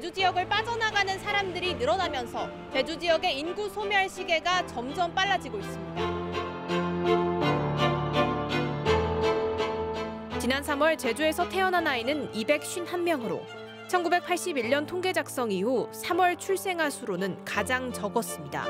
제주 지역을 빠져나가는 사람들이 늘어나면서 제주 지역의 인구 소멸 시계가 점점 빨라지고 있습니다. 지난 3월 제주에서 태어난 아이는 251명으로 1981년 통계 작성 이후 3월 출생아 수로는 가장 적었습니다.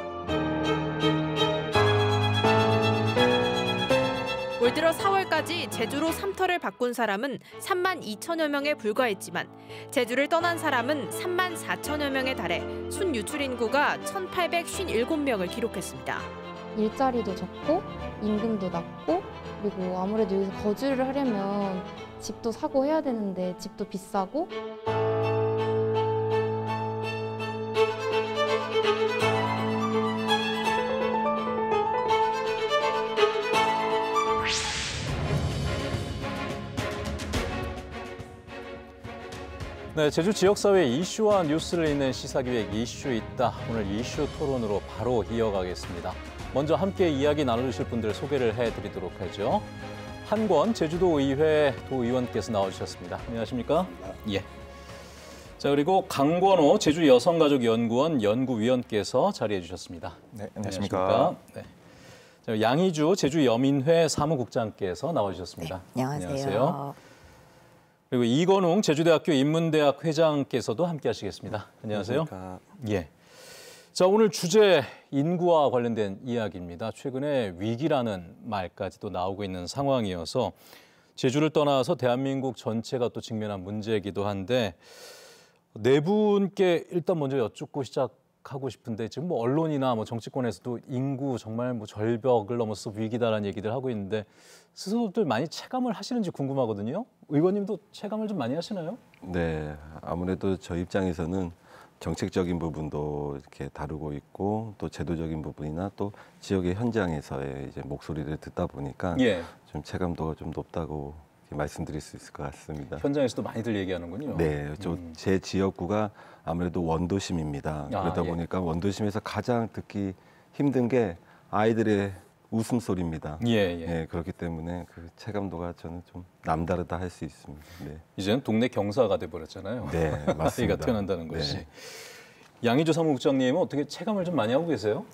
올 들어 4월까지 제주로 삼터를 바꾼 사람은 3만 2천여 명에 불과했지만 제주를 떠난 사람은 3만 4천여 명에 달해 순유출 인구가 1,857명을 기록했습니다. 일자리도 적고 임금도 낮고 그리고 아무래도 여기서 거주를 하려면 집도 사고 해야 되는데 집도 비싸고 네, 제주 지역사회 이슈와 뉴스를 잇는 시사기획 이슈 있다. 오늘 이슈 토론으로 바로 이어가겠습니다. 먼저 함께 이야기 나눠주실 분들 소개를 해드리도록 하죠. 한권 제주도의회 도의원께서 나와주셨습니다. 안녕하십니까? 예. 자 그리고 강권호 제주 여성가족연구원 연구위원께서 자리해 주셨습니다. 네, 안녕하십니까? 네. 자, 양희주 제주 여민회 사무국장께서 나와주셨습니다. 네, 안녕하세요. 안녕하세요. 그리고 이건웅 제주대학교 인문대학 회장께서도 함께 하시겠습니다. 안녕하세요. 안녕하십니까. 예. 자, 오늘 주제 인구와 관련된 이야기입니다. 최근에 위기라는 말까지도 나오고 있는 상황이어서 제주를 떠나서 대한민국 전체가 또 직면한 문제이기도 한데 네 분께 일단 먼저 여쭙고 시작 하고 싶은데 지금 뭐 언론이나 뭐 정치권에서도 인구 정말 뭐 절벽을 넘어서 위기다라는 얘기들 하고 있는데 스스로들 많이 체감을 하시는지 궁금하거든요. 의원님도 체감을 좀 많이 하시나요? 네, 아무래도 저 입장에서는 정책적인 부분도 이렇게 다루고 있고 또 제도적인 부분이나 또 지역의 현장에서의 이제 목소리를 듣다 보니까 예. 좀 체감도가 좀 높다고 말씀드릴 수 있을 것 같습니다. 현장에서도 많이들 얘기하는군요. 네, 저제 음. 지역구가 아무래도 원도심입니다. 아, 그러다 예. 보니까 원도심에서 가장 듣기 힘든 게 아이들의 웃음소리입니다. 예, 예. 예 그렇기 때문에 그 체감도가 저는 좀 남다르다 할 수 있습니다. 네. 이제는 동네 경사가 돼버렸잖아요. 네, 맞습니다. 아이가 태어난다는 것이. 네. 양희조 사무국장님은 어떻게 체감을 좀 많이 하고 계세요?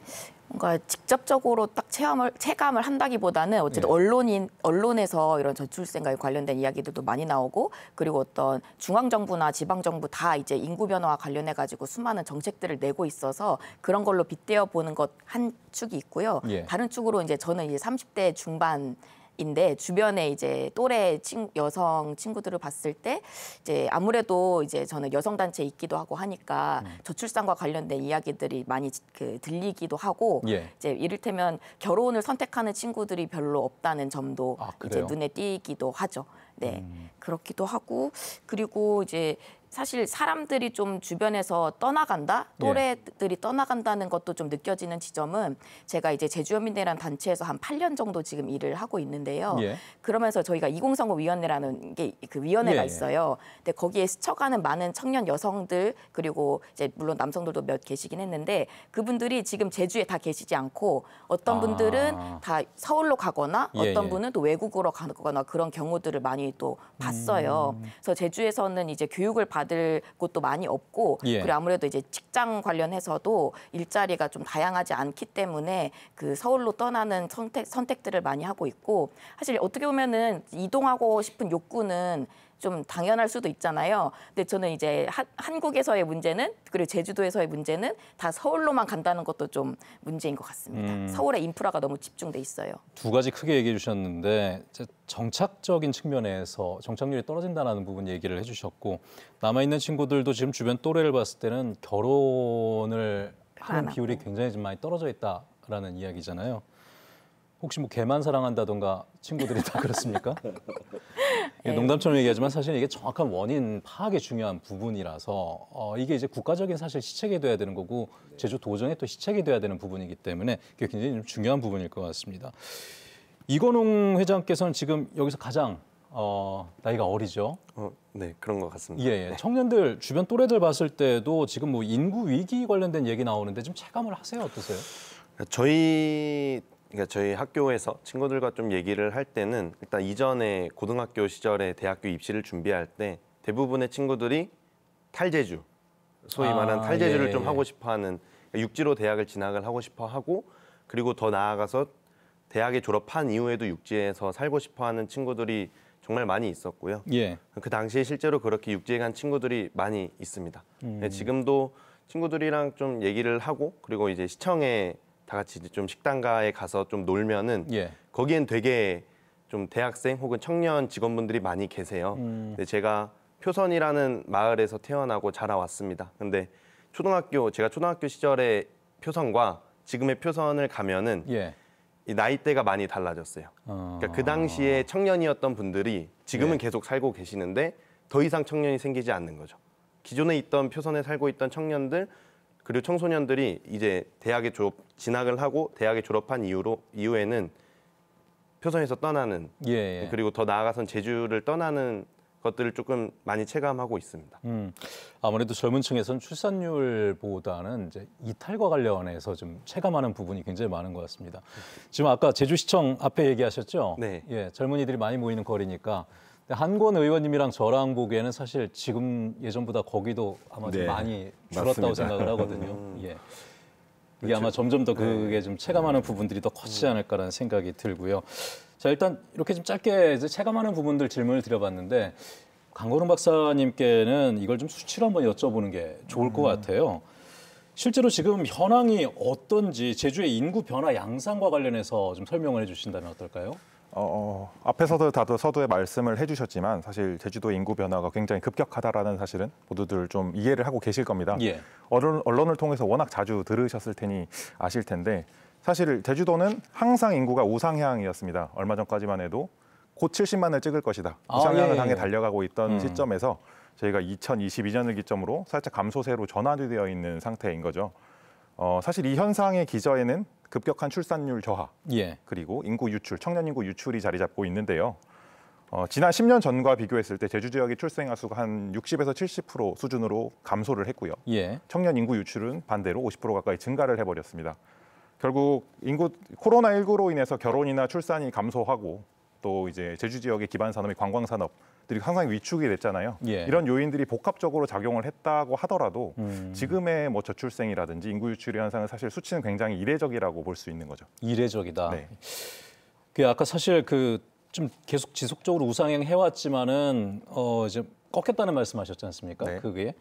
뭔가 직접적으로 딱 체험을 체감을 한다기보다는 어쨌든 예. 언론인 언론에서 이런 저출생과 관련된 이야기들도 많이 나오고 그리고 어떤 중앙 정부나 지방 정부 다 이제 인구 변화와 관련해 가지고 수많은 정책들을 내고 있어서 그런 걸로 빗대어 보는 것 한 축이 있고요. 예. 다른 축으로 이제 저는 이제 30대 중반 인데 주변에 이제 또래 친, 여성 친구들을 봤을 때 이제 아무래도 이제 저는 여성 단체에 있기도 하고 하니까 음. 저출산과 관련된 이야기들이 많이 그 들리기도 하고 예. 이제 이를테면 결혼을 선택하는 친구들이 별로 없다는 점도 아, 이제 눈에 띄기도 하죠. 네. 음. 그렇기도 하고 그리고 이제 사실 사람들이 좀 주변에서 떠나간다 예. 또래들이 예. 떠나간다는 것도 좀 느껴지는 지점은 제가 이제 제주연민대라는 단체에서 한 8년 정도 지금 일을 하고 있는데요. 예. 그러면서 저희가 2030 위원회라는 게 그 위원회가 예. 있어요. 근데 거기에 스쳐가는 많은 청년 여성들 그리고 이제 물론 남성들도 몇 계시긴 했는데 그분들이 지금 제주에 다 계시지 않고 어떤 아. 분들은 아. 다 서울로 가거나 예, 어떤 예. 분은 또 외국으로 가거나 그런 경우들을 많이 또 봤어요. 음. 그래서 제주에서는 이제 교육을 받 받을 곳도 많이 없고 예. 그리고 아무래도 이제 직장 관련해서도 일자리가 좀 다양하지 않기 때문에 그 서울로 떠나는 선택 선택들을 많이 하고 있고 사실 어떻게 보면은 이동하고 싶은 욕구는 좀 당연할 수도 있잖아요. 근데 저는 이제 하, 한국에서의 문제는 그리고 제주도에서의 문제는 다 서울로만 간다는 것도 좀 문제인 것 같습니다. 음. 서울의 인프라가 너무 집중돼 있어요. 두 가지 크게 얘기해 주셨는데 정착적인 측면에서 정착률이 떨어진다는 부분 얘기를 해주셨고 남아있는 친구들도 지금 주변 또래를 봤을 때는 결혼을 하는 비율이 굉장히 좀 많이 떨어져 있다라는 이야기잖아요. 혹시 뭐 개만 사랑한다던가 친구들이 다 그렇습니까? 예, 예. 농담처럼 얘기하지만 사실 이게 정확한 원인 파악이 중요한 부분이라서 어, 이게 이제 국가적인 사실 시책이 돼야 되는 거고 제주 도정에 또 시책이 돼야 되는 부분이기 때문에 그게 굉장히 중요한 부분일 것 같습니다. 이건웅 회장께서는 지금 여기서 가장 어, 나이가 어리죠. 어, 네, 그런 것 같습니다. 예, 예, 네. 청년들 주변 또래들 봤을 때도 지금 뭐 인구 위기 관련된 얘기 나오는데 좀 체감을 하세요, 어떠세요? 저희 그러니까 저희 학교에서 친구들과 좀 얘기를 할 때는 일단 이전에 고등학교 시절에 대학교 입시를 준비할 때 대부분의 친구들이 탈제주 소위 아, 말하는 탈제주를 예. 좀 예. 하고 싶어하는 그러니까 육지로 대학을 진학을 하고 싶어하고 그리고 더 나아가서 대학에 졸업한 이후에도 육지에서 살고 싶어하는 친구들이 정말 많이 있었고요. 예. 그 당시에 실제로 그렇게 육지에 간 친구들이 많이 있습니다. 음. 네, 지금도 친구들이랑 좀 얘기를 하고 그리고 이제 시청에 다 같이 이제 좀 식당가에 가서 좀 놀면은 예. 거기엔 되게 좀 대학생 혹은 청년 직원분들이 많이 계세요. 음. 근데 제가 표선이라는 마을에서 태어나고 자라왔습니다. 근데 초등학교 제가 초등학교 시절의 표선과 지금의 표선을 가면은 예. 이 나이대가 많이 달라졌어요. 어... 그러니까 그 당시에 청년이었던 분들이 지금은 예. 계속 살고 계시는데 더 이상 청년이 생기지 않는 거죠. 기존에 있던 표선에 살고 있던 청년들 그리고 청소년들이 이제 대학에 졸업 진학을 하고 대학에 졸업한 이후로 이후에는 표선에서 떠나는 예, 예. 그리고 더 나아가선 제주를 떠나는 것들을 조금 많이 체감하고 있습니다. 음, 아무래도 젊은 층에선 출산율보다는 이제 이탈과 관련해서 좀 체감하는 부분이 굉장히 많은 것 같습니다. 지금 아까 제주시청 앞에 얘기하셨죠? 네. 예, 젊은이들이 많이 모이는 거리니까 한권 의원님이랑 저랑 보기에는 사실 지금 예전보다 거기도 아마 네, 좀 많이 줄었다고 맞습니다. 생각을 하거든요. 음. 예. 이게 그렇죠. 아마 점점 더 네. 그게 좀 체감하는 네. 부분들이 더 커지지 음. 않을까라는 생각이 들고요. 자 일단 이렇게 좀 짧게 이제 체감하는 부분들 질문을 드려봤는데 강거름 박사님께는 이걸 좀 수치로 한번 여쭤보는 게 좋을 것 음. 같아요. 실제로 지금 현황이 어떤지 제주의 인구 변화 양상과 관련해서 좀 설명을 해주신다면 어떨까요? 어, 어, 앞에서도 다들 서두에 말씀을 해주셨지만 사실 제주도 인구 변화가 굉장히 급격하다라는 사실은 모두들 좀 이해를 하고 계실 겁니다. 예. 언론, 언론을 통해서 워낙 자주 들으셨을 테니 아실 텐데 사실 제주도는 항상 인구가 우상향이었습니다. 얼마 전까지만 해도 곧 70만을 찍을 것이다. 아, 우상향을 아, 예. 향해 달려가고 있던 음. 시점에서 저희가 2022년을 기점으로 살짝 감소세로 전환이 되어 있는 상태인 거죠. 어, 사실 이 현상의 기저에는 급격한 출산율 저하, 예. 그리고 인구 유출, 청년 인구 유출이 자리 잡고 있는데요. 어, 지난 10년 전과 비교했을 때 제주 지역의 출생아 수가 한 60에서 70% 수준으로 감소를 했고요. 예. 청년 인구 유출은 반대로 50% 가까이 증가를 해버렸습니다. 결국 인구 코로나 19로 인해서 결혼이나 출산이 감소하고 또 이제 제주 지역의 기반 산업이 관광 산업, 들이 항상 위축이 됐잖아요. 예. 이런 요인들이 복합적으로 작용을 했다고 하더라도 음. 지금의 뭐 저출생이라든지 인구 유출 현상은 사실 수치는 굉장히 이례적이라고 볼 수 있는 거죠. 이례적이다. 네. 그 아까 사실 그 좀 계속 지속적으로 우상향 해왔지만은 어 이제 꺾였다는 말씀하셨지 않습니까? 네. 그게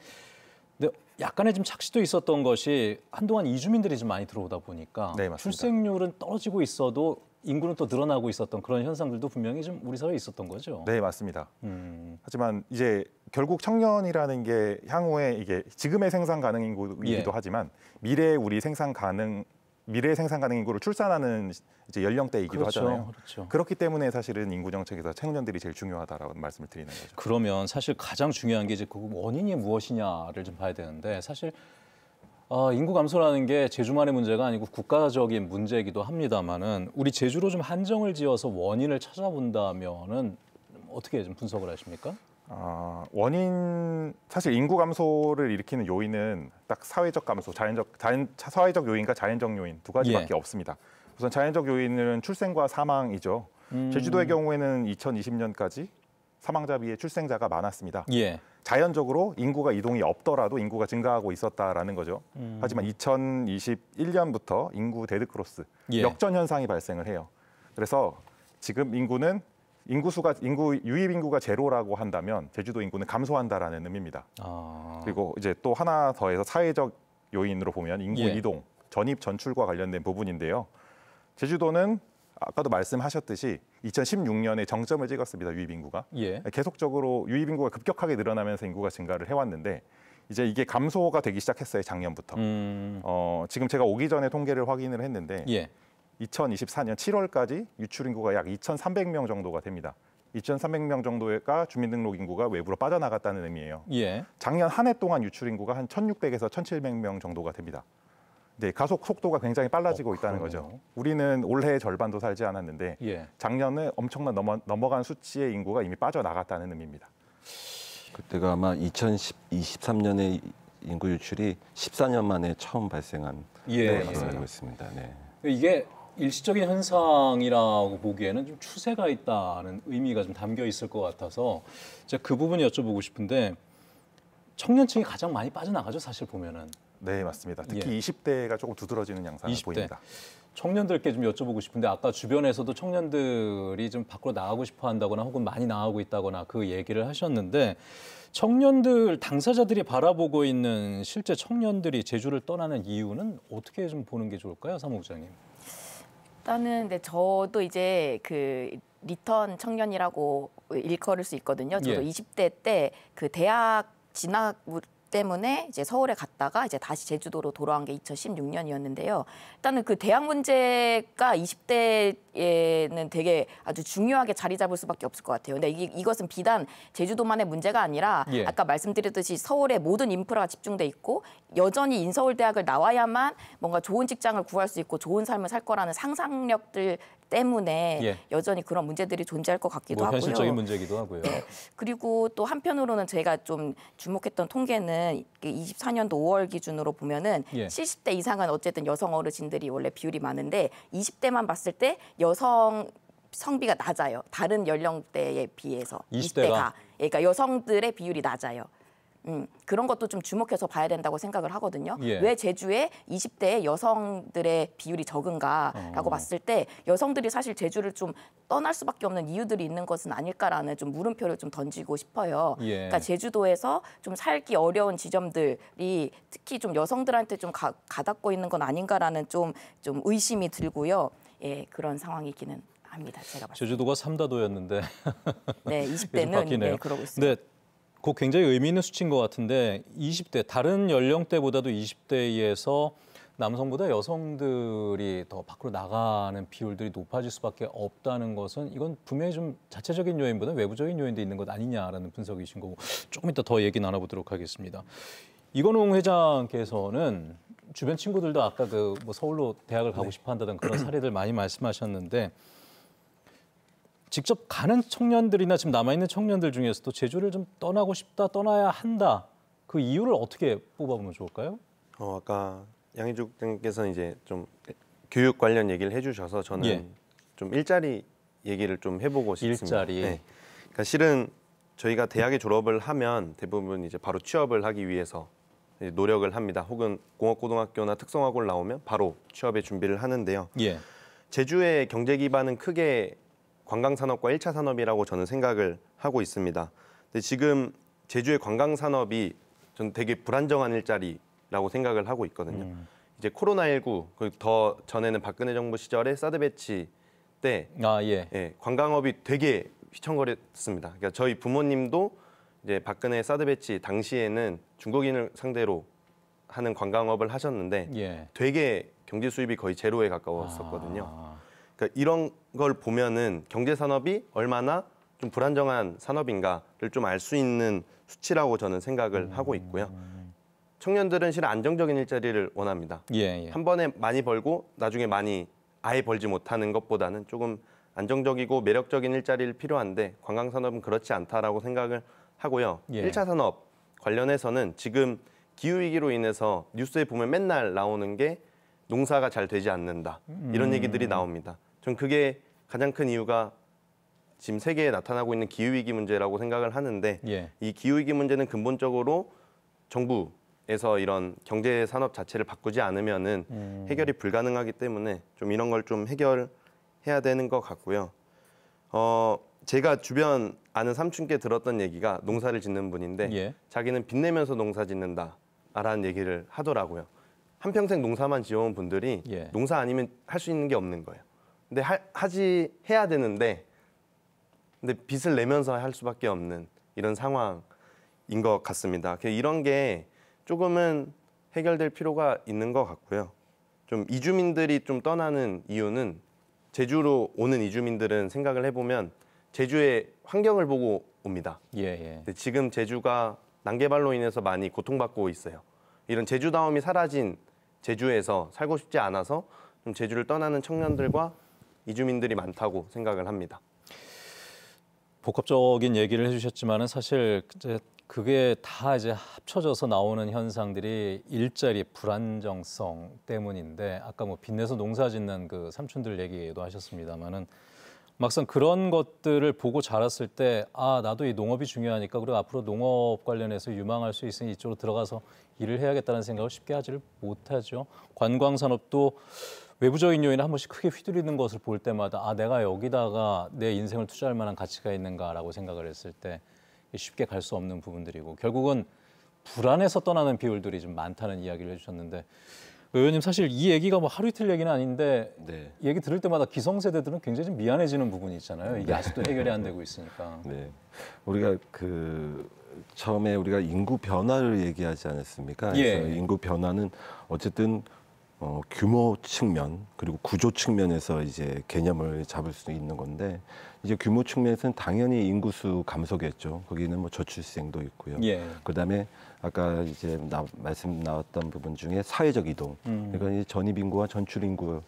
근데 약간의 좀 착시도 있었던 것이 한동안 이주민들이 좀 많이 들어오다 보니까 네, 출생률은 떨어지고 있어도 인구는 또 늘어나고 있었던 그런 현상들도 분명히 좀 우리 사회에 있었던 거죠. 네, 맞습니다. 음. 하지만 이제 결국 청년이라는 게 향후에 이게 지금의 생산 가능 인구이기도 예. 하지만 미래의 우리 생산 가능 미래 생산 가능 인구를 출산하는 이제 연령대이기도 그렇죠, 하잖아요. 그렇죠. 그렇기 때문에 사실은 인구 정책에서 청년들이 제일 중요하다라고 말씀을 드리는 거죠. 그러면 사실 가장 중요한 게 이제 그 원인이 무엇이냐를 좀 봐야 되는데 사실 어, 인구 감소라는 게 제주만의 문제가 아니고 국가적인 문제이기도 합니다만은 우리 제주로 좀 한정을 지어서 원인을 찾아본다면은 어떻게 좀 분석을 하십니까? 아, 원인 사실 인구 감소를 일으키는 요인은 딱 사회적 감소, 자연적 자연 사회적 요인과 자연적 요인 두 가지밖에 예. 없습니다. 우선 자연적 요인은 출생과 사망이죠. 음... 제주도의 경우에는 2020년까지 사망자 비해 출생자가 많았습니다. 예. 자연적으로 인구가 이동이 없더라도 인구가 증가하고 있었다라는 거죠. 음. 하지만 2021년부터 인구 데드크로스 예. 역전 현상이 발생을 해요. 그래서 지금 인구는 인구수가 인구 유입 인구가 제로라고 한다면 제주도 인구는 감소한다라는 의미입니다. 아. 그리고 이제 또 하나 더해서 사회적 요인으로 보면 인구 예. 이동, 전입 전출과 관련된 부분인데요. 제주도는 아까도 말씀하셨듯이 2016년에 정점을 찍었습니다. 유입 인구가. 예. 계속적으로 유입 인구가 급격하게 늘어나면서 인구가 증가를 해왔는데 이제 이게 감소가 되기 시작했어요. 작년부터. 음... 어, 지금 제가 오기 전에 통계를 확인을 했는데 예. 2024년 7월까지 유출 인구가 약 2,300명 정도가 됩니다. 2,300명 정도가 주민등록 인구가 외부로 빠져나갔다는 의미예요. 예. 작년 한 해 동안 유출 인구가 한 1,600에서 1,700명 정도가 됩니다. 네, 가속 속도가 굉장히 빨라지고 어, 있다는 거죠. 우리는 올해의 절반도 살지 않았는데 예. 작년에 엄청난 넘어, 넘어간 수치의 인구가 이미 빠져나갔다는 의미입니다. 그때가 아마 2023년에 인구 유출이 14년 만에 처음 발생한 예, 네, 맞습니다. 알고 있습니다. 네. 이게 일시적인 현상이라고 보기에는 좀 추세가 있다는 의미가 좀 담겨 있을 것 같아서 제가 그 부분 여쭤보고 싶은데 청년층이 가장 많이 빠져나가죠 사실 보면은 네, 맞습니다. 특히 예. 20대가 조금 두드러지는 양상이 20대. 보입니다. 청년들께 좀 여쭤보고 싶은데 아까 주변에서도 청년들이 좀 밖으로 나가고 싶어 한다거나 혹은 많이 나가고 있다거나 그 얘기를 하셨는데 청년들 당사자들이 바라보고 있는 실제 청년들이 제주를 떠나는 이유는 어떻게 좀 보는 게 좋을까요, 사무국장님? 일단은 네, 저도 이제 그 리턴 청년이라고 일컬을 수 있거든요. 저도 예. 20대 때 그 대학 진학 때문에 이제 서울에 갔다가 이제 다시 제주도로 돌아온 게 2016년이었는데요. 일단은 그 대학 문제가 20대에는 되게 아주 중요하게 자리 잡을 수밖에 없을 것 같아요. 근데 이, 이것은 비단 제주도만의 문제가 아니라 예. 아까 말씀드렸듯이 서울의 모든 인프라가 집중돼 있고 여전히 인서울대학을 나와야만 뭔가 좋은 직장을 구할 수 있고 좋은 삶을 살 거라는 상상력들 때문에 예. 여전히 그런 문제들이 존재할 것 같기도 뭐 하고요. 현실적인 문제기도 하고요. 네. 그리고 또 한편으로는 제가 좀 주목했던 통계는 24년도 5월 기준으로 보면은 예. 70대 이상은 어쨌든 여성 어르신들이 원래 비율이 많은데 20대만 봤을 때 여성 성비가 낮아요. 다른 연령대에 비해서 20대가, 20대가. 예, 그러니까 여성들의 비율이 낮아요. 음, 그런 것도 좀 주목해서 봐야 된다고 생각을 하거든요. 예. 왜 제주에 20대의 여성들의 비율이 적은가라고 어. 봤을 때 여성들이 사실 제주를 좀 떠날 수밖에 없는 이유들이 있는 것은 아닐까라는 좀 물음표를 좀 던지고 싶어요. 예. 그러니까 제주도에서 좀 살기 어려운 지점들이 특히 좀 여성들한테 좀 가, 가닿고 있는 건 아닌가라는 좀, 좀 의심이 들고요. 예, 그런 상황이기는 합니다. 제가 봤을 때. 제주도가 삼다도였는데 네, 20대는 네, 그러고 있습니다. 네. 그 굉장히 의미 있는 수치인 것 같은데 20대 다른 연령대보다도 20대에서 남성보다 여성들이 더 밖으로 나가는 비율들이 높아질 수밖에 없다는 것은 이건 분명히 좀 자체적인 요인보다 외부적인 요인도 있는 것 아니냐라는 분석이신 거고 조금 이따 더 얘기 나눠보도록 하겠습니다. 이건웅 회장께서는 주변 친구들도 아까 그 뭐 서울로 대학을 가고 네. 싶어 한다던 그런 사례들 많이 말씀하셨는데 직접 가는 청년들이나 지금 남아있는 청년들 중에서도 제주를 좀 떠나고 싶다, 떠나야 한다. 그 이유를 어떻게 뽑아보면 좋을까요? 어, 아까 양희죽 님께서 이제 좀 교육 관련 얘기를 해주셔서 저는 예. 좀 일자리 얘기를 좀 해보고 싶습니다. 일자리. 네. 그러니까 실은 저희가 대학에 졸업을 하면 대부분 이제 바로 취업을 하기 위해서 노력을 합니다. 혹은 공업고등학교나 특성화고를 나오면 바로 취업의 준비를 하는데요. 예. 제주의 경제 기반은 크게 관광산업과 1차 산업이라고 저는 생각을 하고 있습니다. 근데 지금 제주의 관광산업이 저 되게 불안정한 일자리라고 생각을 하고 있거든요. 음. 이제 코로나19, 그 더 전에는 박근혜 정부 시절에 사드 배치 때 아, 예. 예, 관광업이 되게 휘청거렸습니다. 그러니까 저희 부모님도 이제 박근혜 사드 배치 당시에는 중국인을 상대로 하는 관광업을 하셨는데 예. 되게 경제 수입이 거의 제로에 가까웠었거든요. 아. 그러니까 이런 걸 보면은 경제 산업이 얼마나 좀 불안정한 산업인가를 좀 알 수 있는 수치라고 저는 생각을 음. 하고 있고요. 청년들은 실은 안정적인 일자리를 원합니다. 예, 예. 한 번에 많이 벌고 나중에 많이 아예 벌지 못하는 것보다는 조금 안정적이고 매력적인 일자리를 필요한데 관광산업은 그렇지 않다라고 생각을 하고요. 예. 1차 산업 관련해서는 지금 기후위기로 인해서 뉴스에 보면 맨날 나오는 게 농사가 잘 되지 않는다. 이런 음. 얘기들이 나옵니다. 전 그게 가장 큰 이유가 지금 세계에 나타나고 있는 기후위기 문제라고 생각을 하는데 예. 이 기후위기 문제는 근본적으로 정부에서 이런 경제 산업 자체를 바꾸지 않으면 음. 해결이 불가능하기 때문에 좀 이런 걸 좀 해결해야 되는 것 같고요. 어, 제가 주변 아는 삼촌께 들었던 얘기가 농사를 짓는 분인데 예. 자기는 빚 내면서 농사 짓는다라는 얘기를 하더라고요. 한평생 농사만 지어온 분들이 예. 농사 아니면 할 수 있는 게 없는 거예요. 근데 하, 하지 해야 되는데 근데 빚을 내면서 할 수밖에 없는 이런 상황인 것 같습니다. 이런 게 조금은 해결될 필요가 있는 것 같고요. 좀 이주민들이 좀 떠나는 이유는 제주로 오는 이주민들은 생각을 해보면 제주의 환경을 보고 옵니다. 예, 예. 근데 지금 제주가 난개발로 인해서 많이 고통받고 있어요. 이런 제주다움이 사라진 제주에서 살고 싶지 않아서 좀 제주를 떠나는 청년들과 이주민들이 많다고 생각을 합니다. 복합적인 얘기를 해주셨지만은 사실 이제 그게 다 이제 합쳐져서 나오는 현상들이 일자리 불안정성 때문인데 아까 뭐 빚내서 농사짓는 그 삼촌들 얘기도 하셨습니다만은 막상 그런 것들을 보고 자랐을 때아 나도 이 농업이 중요하니까 그리고 앞으로 농업 관련해서 유망할 수 있으니 이쪽으로 들어가서 일을 해야겠다는 생각을 쉽게 하지를 못하죠 관광 산업도 외부적인 요인을 한 번씩 크게 휘두르는 것을 볼 때마다 아 내가 여기다가 내 인생을 투자할 만한 가치가 있는가라고 생각을 했을 때 쉽게 갈 수 없는 부분들이고 결국은 불안해서 떠나는 비율들이 좀 많다는 이야기를 해주셨는데 의원님 사실 이 얘기가 뭐 하루 이틀 얘기는 아닌데 네. 얘기 들을 때마다 기성세대들은 굉장히 좀 미안해지는 부분이 있잖아요. 이게 네. 아직도 해결이 안 되고 있으니까. 네. 우리가 그 처음에 우리가 인구 변화를 얘기하지 않았습니까? 예. 인구 변화는 어쨌든 어, 규모 측면 그리고 구조 측면에서 이제 개념을 잡을 수 있는 건데 이제 규모 측면에서는 당연히 인구수 감소겠죠. 거기는 뭐 저출생도 있고요. 예. 그다음에 아까 이제 나, 말씀 나왔던 부분 중에 사회적 이동. 음. 그러니까 이제 전입 인구와 전출 인구의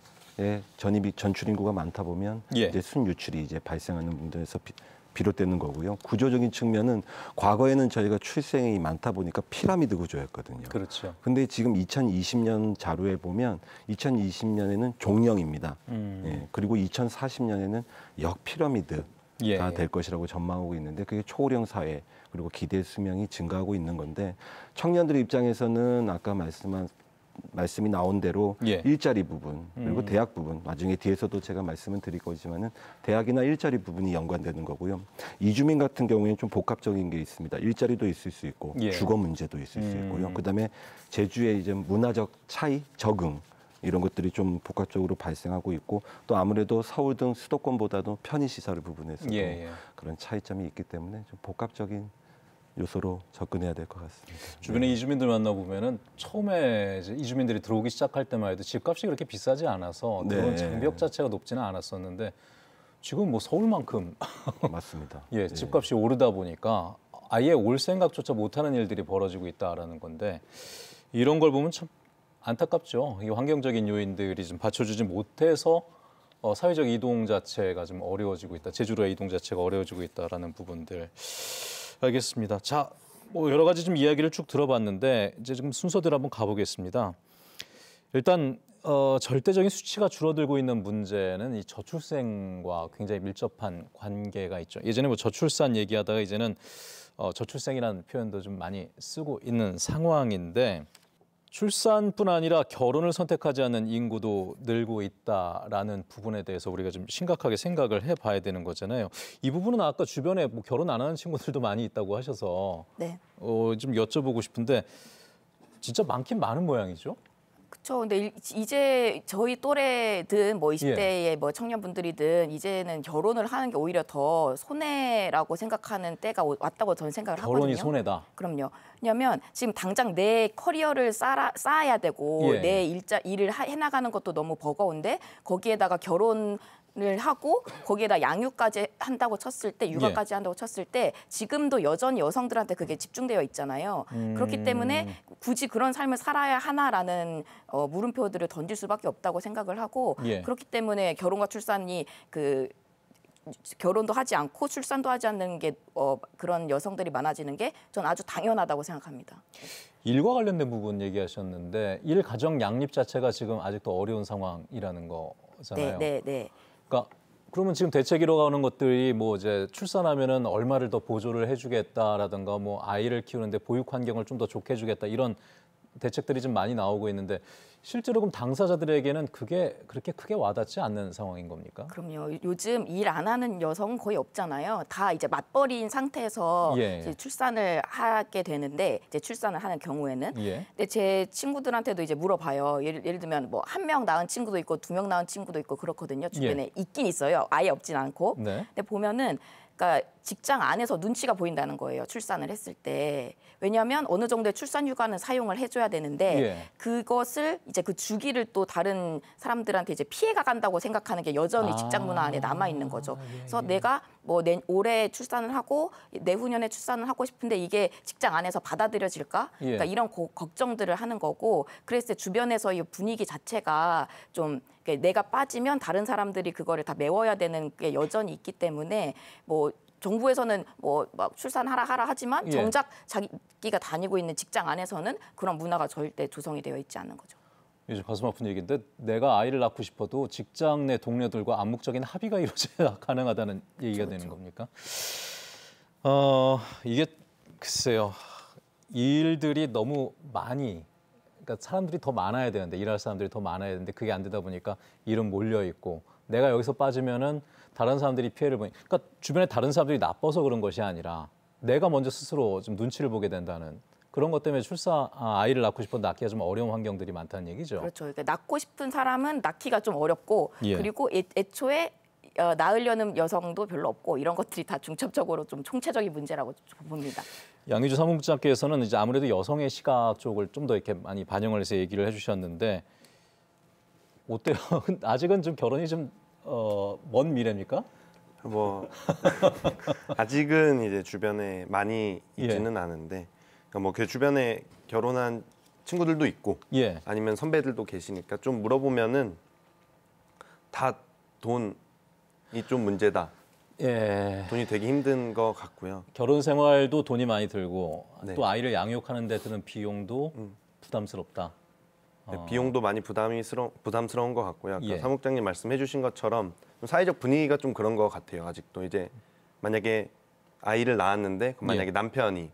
전입 전출 인구가 많다 보면 예. 이제 순 유출이 이제 발생하는 분들에서 비, 비롯되는 거고요. 구조적인 측면은 과거에는 저희가 출생이 많다 보니까 피라미드 구조였거든요. 그렇죠. 근데 지금 2020년 자료에 보면 2020년에는 종령입니다. 음. 예, 그리고 2040년에는 역피라미드가 예, 예. 될 것이라고 전망하고 있는데 그게 초고령 사회 그리고 기대 수명이 증가하고 있는 건데 청년들 입장에서는 아까 말씀한 말씀이 나온 대로 예. 일자리 부분 그리고 음. 대학 부분 나중에 뒤에서도 제가 말씀을 드릴 거지만은 대학이나 일자리 부분이 연관되는 거고요. 이주민 같은 경우에는 좀 복합적인 게 있습니다. 일자리도 있을 수 있고 예. 주거 문제도 있을 음. 수 있고요. 음. 그다음에 제주의 이제 문화적 차이 적응 이런 것들이 좀 복합적으로 발생하고 있고 또 아무래도 서울 등 수도권보다도 편의시설 부분에서 도 예, 예. 그런 차이점이 있기 때문에 좀 복합적인 요소로 접근해야 될 것 같습니다. 네. 주변에 네. 이주민들 만나보면은 처음에 이주민들이 제이 들어오기 시작할 때만 해도 집값이 그렇게 비싸지 않아서 네. 장벽 자체가 높지는 않았었는데 지금 뭐 서울만큼 맞습니다. 예, 네. 집값이 예. 오르다 보니까 아예 올 생각조차 못하는 일들이 벌어지고 있다라는 건데 이런 걸 보면 참 안타깝죠. 이 환경적인 요인들이 좀 받쳐주지 못해서 어, 사회적 이동 자체가 좀 어려워지고 있다. 제주로의 이동 자체가 어려워지고 있다라는 부분들. 알겠습니다. 자, 뭐 여러 가지 좀 이야기를 쭉 들어봤는데 이제 지금 순서대로 한번 가보겠습니다. 일단 어, 절대적인 수치가 줄어들고 있는 문제는 이 저출생과 굉장히 밀접한 관계가 있죠. 예전에 뭐 저출산 얘기하다가 이제는 어, 저출생이라는 표현도 좀 많이 쓰고 있는 상황인데 출산뿐 아니라 결혼을 선택하지 않는 인구도 늘고 있다라는 부분에 대해서 우리가 좀 심각하게 생각을 해봐야 되는 거잖아요. 이 부분은 아까 주변에 뭐 결혼 안 하는 친구들도 많이 있다고 하셔서 네. 어, 좀 여쭤보고 싶은데 진짜 많긴 많은 모양이죠. 그렇죠. 근데 이제 저희 또래든 뭐 20대의 예. 뭐 청년분들이든 이제는 결혼을 하는 게 오히려 더 손해라고 생각하는 때가 왔다고 저는 생각을 결혼이 하거든요. 결혼이 손해다. 그럼요. 왜냐하면 지금 당장 내 커리어를 쌓아, 쌓아야 되고 예. 내 일자 일을 해나가는 것도 너무 버거운데 거기에다가 결혼 을 하고 거기에다 양육까지 한다고 쳤을 때 육아까지 예. 한다고 쳤을 때 지금도 여전히 여성들한테 그게 집중되어 있잖아요. 음... 그렇기 때문에 굳이 그런 삶을 살아야 하나라는 어, 물음표들을 던질 수밖에 없다고 생각을 하고 예. 그렇기 때문에 결혼과 출산이 그 결혼도 하지 않고 출산도 하지 않는 게 어, 그런 여성들이 많아지는 게 전 아주 당연하다고 생각합니다. 일과 관련된 부분 얘기하셨는데 일 가정 양립 자체가 지금 아직도 어려운 상황이라는 네, 거잖아요. 네, 네, 네. 그러니까 그러면 지금 대책이로고 하는 것들이 뭐 이제 출산하면은 얼마를 더 보조를 해주겠다라든가 뭐 아이를 키우는데 보육 환경을 좀 더 좋게 해주겠다 이런 대책들이 좀 많이 나오고 있는데 실제로 그럼 당사자들에게는 그게 그렇게 크게 와닿지 않는 상황인 겁니까? 그럼요. 요즘 일 안 하는 여성 거의 없잖아요. 다 이제 맞벌이인 상태에서 예. 이제 출산을 하게 되는데 이제 출산을 하는 경우에는 예. 근데 제 친구들한테도 이제 물어봐요. 예를, 예를 들면 뭐 한 명 낳은 친구도 있고 두 명 낳은 친구도 있고 그렇거든요. 주변에 예. 있긴 있어요. 아예 없진 않고. 네. 근데 보면은 그러니까 직장 안에서 눈치가 보인다는 거예요. 출산을 했을 때. 왜냐하면 어느 정도의 출산 휴가는 사용을 해줘야 되는데 예. 그것을 이제 그 주기를 또 다른 사람들한테 이제 피해가 간다고 생각하는 게 여전히 아. 직장 문화 안에 남아 있는 거죠. 아, 예, 그래서 내가 뭐 내, 올해 출산을 하고 내후년에 출산을 하고 싶은데 이게 직장 안에서 받아들여질까? 예. 그러니까 이런 고, 걱정들을 하는 거고 그랬을 때 주변에서의 분위기 자체가 좀 내가 빠지면 다른 사람들이 그거를 다 메워야 되는 게 여전히 있기 때문에 뭐 정부에서는 뭐 막 출산하라 하라 하지만 예. 정작 자기가 다니고 있는 직장 안에서는 그런 문화가 절대 조성이 되어 있지 않는 거죠. 이제 가슴 아픈 얘기인데 내가 아이를 낳고 싶어도 직장 내 동료들과 암묵적인 합의가 이루어져야 가능하다는 얘기가 그렇죠. 되는 그렇죠. 겁니까? 어 이게 글쎄요 일들이 너무 많이 그러니까 사람들이 더 많아야 되는데 일할 사람들이 더 많아야 되는데 그게 안 되다 보니까 일은 몰려 있고 내가 여기서 빠지면은 다른 사람들이 피해를 보니 그러니까 주변에 다른 사람들이 나빠서 그런 것이 아니라 내가 먼저 스스로 좀 눈치를 보게 된다는 그런 것 때문에 출사 아, 이를 낳고 싶어 낳기가 좀 어려운 환경들이 많다는 얘기죠. 그렇죠. 그러니까 낳고 싶은 사람은 낳기가 좀 어렵고 예. 그리고 애, 애초에 어, 낳으려는 여성도 별로 없고 이런 것들이 다 중첩적으로 좀 총체적인 문제라고 봅니다. 양희주 사무국장께서는 이제 아무래도 여성의 시각 쪽을 좀 더 이렇게 많이 반영을 해서 얘기를 해주셨는데 어때요? 아직은 좀 결혼이 좀 어, 먼 미래입니까? 뭐 아직은 이제 주변에 많이 예. 있지는 예. 않은데 그러니까 뭐그 주변에 결혼한 친구들도 있고 예. 아니면 선배들도 계시니까 좀 물어보면은 다 돈이 좀 문제다. 예. 돈이 되게 힘든 것 같고요. 결혼 생활도 돈이 많이 들고 네. 또 아이를 양육하는 데 드는 비용도 음. 부담스럽다. 어. 비용도 많이 부담스러 부담스러운 것 같고요. 아까 예. 사무장님 말씀해주신 것처럼 사회적 분위기가 좀 그런 것 같아요. 아직도 이제 만약에 아이를 낳았는데 예. 만약에 예. 남편이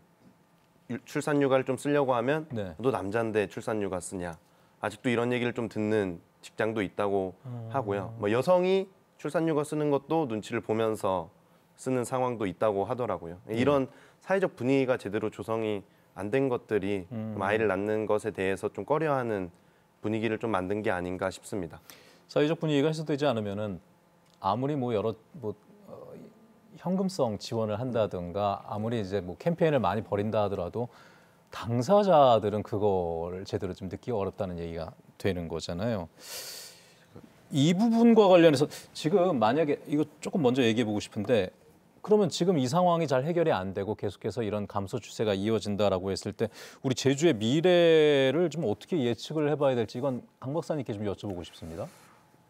출산 휴가를 좀 쓰려고 하면 네. 너 남자인데 출산 휴가 쓰냐 아직도 이런 얘기를 좀 듣는 직장도 있다고 음. 하고요. 뭐 여성이 출산 휴가 쓰는 것도 눈치를 보면서 쓰는 상황도 있다고 하더라고요. 예. 이런 사회적 분위기가 제대로 조성이 안 된 것들이 음. 아이를 낳는 것에 대해서 좀 꺼려하는 분위기를 좀 만든 게 아닌가 싶습니다. 사회적 분위기가 해소되지 않으면은 아무리 뭐 여러 뭐 어, 현금성 지원을 한다든가 아무리 이제 뭐 캠페인을 많이 벌인다 하더라도 당사자들은 그거를 제대로 좀 느끼기 어렵다는 얘기가 되는 거잖아요. 이 부분과 관련해서 지금 만약에 이거 조금 먼저 얘기해 보고 싶은데 그러면 지금 이 상황이 잘 해결이 안 되고 계속해서 이런 감소 추세가 이어진다라고 했을 때 우리 제주의 미래를 좀 어떻게 예측을 해봐야 될지 이건 강 박사님께 좀 여쭤보고 싶습니다.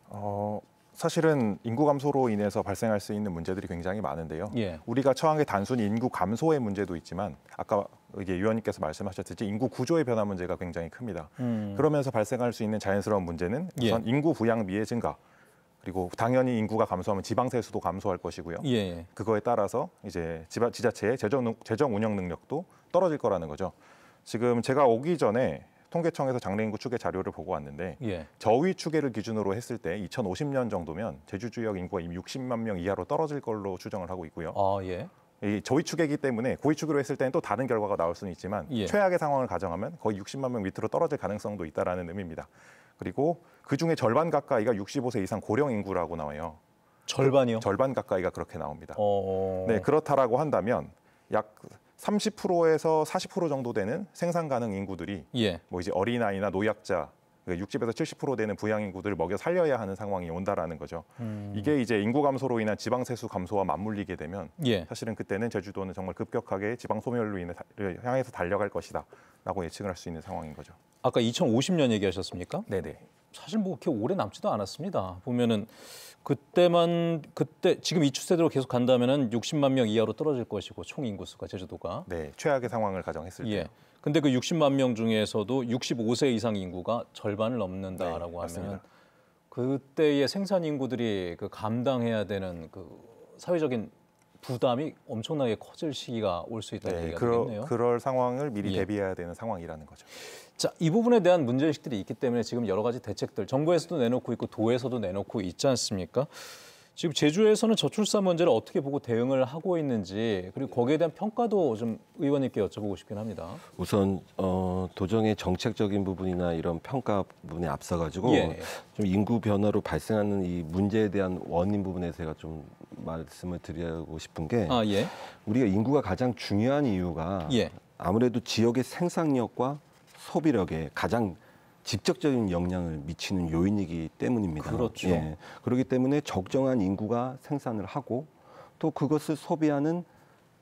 어, 사실은 인구 감소로 인해서 발생할 수 있는 문제들이 굉장히 많은데요. 예. 우리가 처한 게 단순히 인구 감소의 문제도 있지만 아까 이게 위원님께서 말씀하셨듯이 인구 구조의 변화 문제가 굉장히 큽니다. 음. 그러면서 발생할 수 있는 자연스러운 문제는 예. 우선 예. 인구 부양 미의 증가, 그리고 당연히 인구가 감소하면 지방세수도 감소할 것이고요. 예, 예. 그거에 따라서 이제 지바, 지자체의 재정, 재정 운영 능력도 떨어질 거라는 거죠. 지금 제가 오기 전에 통계청에서 장래인구 추계 자료를 보고 왔는데 예. 저위 추계를 기준으로 했을 때 2050년 정도면 제주 지역 인구가 이미 60만 명 이하로 떨어질 걸로 추정을 하고 있고요. 아, 예. 이 저위 추계이기 때문에 고위 추계로 했을 때는 또 다른 결과가 나올 수는 있지만 예. 최악의 상황을 가정하면 거의 60만 명 밑으로 떨어질 가능성도 있다라는 의미입니다. 그리고 그중에 절반 가까이가 65세 이상 고령 인구라고 나와요. 절반이요? 절반 가까이가 그렇게 나옵니다. 어... 네, 그렇다라고 한다면 약 30%에서 40% 정도 되는 생산 가능 인구들이 예. 뭐 이제 어린아이나 노약자 60에서 그러니까 70% 되는 부양 인구들을 먹여 살려야 하는 상황이 온다라는 거죠. 음... 이게 이제 인구 감소로 인한 지방 세수 감소와 맞물리게 되면 예. 사실은 그때는 제주도는 정말 급격하게 지방 소멸로 인해 향해서 달려갈 것이다라고 예측을 할 수 있는 상황인 거죠. 아까 2050년 얘기하셨습니까? 네네. 사실 뭐 그렇게 오래 남지도 않았습니다. 보면은 그때만 그때 지금 이 추세대로 계속 간다면은 60만 명 이하로 떨어질 것이고 총 인구수가 제주도가 네 최악의 상황을 가정했을 때. 예. 근데 그 60만 명 중에서도 65세 이상 인구가 절반을 넘는다라고 네, 하면은 그때의 생산 인구들이 그 감당해야 되는 그 사회적인 부담이 엄청나게 커질 시기가 올 수 있다는 네, 얘기가 그러, 되겠네요. 그럴 상황을 미리 예. 대비해야 되는 상황이라는 거죠. 자, 이 부분에 대한 문제의식들이 있기 때문에 지금 여러 가지 대책들 정부에서도 내놓고 있고 도에서도 내놓고 있지 않습니까? 지금 제주에서는 저출산 문제를 어떻게 보고 대응을 하고 있는지 그리고 거기에 대한 평가도 좀 의원님께 여쭤보고 싶긴 합니다. 우선 어, 도정의 정책적인 부분이나 이런 평가 부분에 앞서 가지고 예. 좀 인구 변화로 발생하는 이 문제에 대한 원인 부분에 제가 좀 말씀을 드리고 싶은 게 아, 예. 우리가 인구가 가장 중요한 이유가 예. 아무래도 지역의 생산력과 소비력에 가장 직접적인 영향을 미치는 요인이기 때문입니다. 그렇죠. 예. 그렇기 때문에 적정한 인구가 생산을 하고 또 그것을 소비하는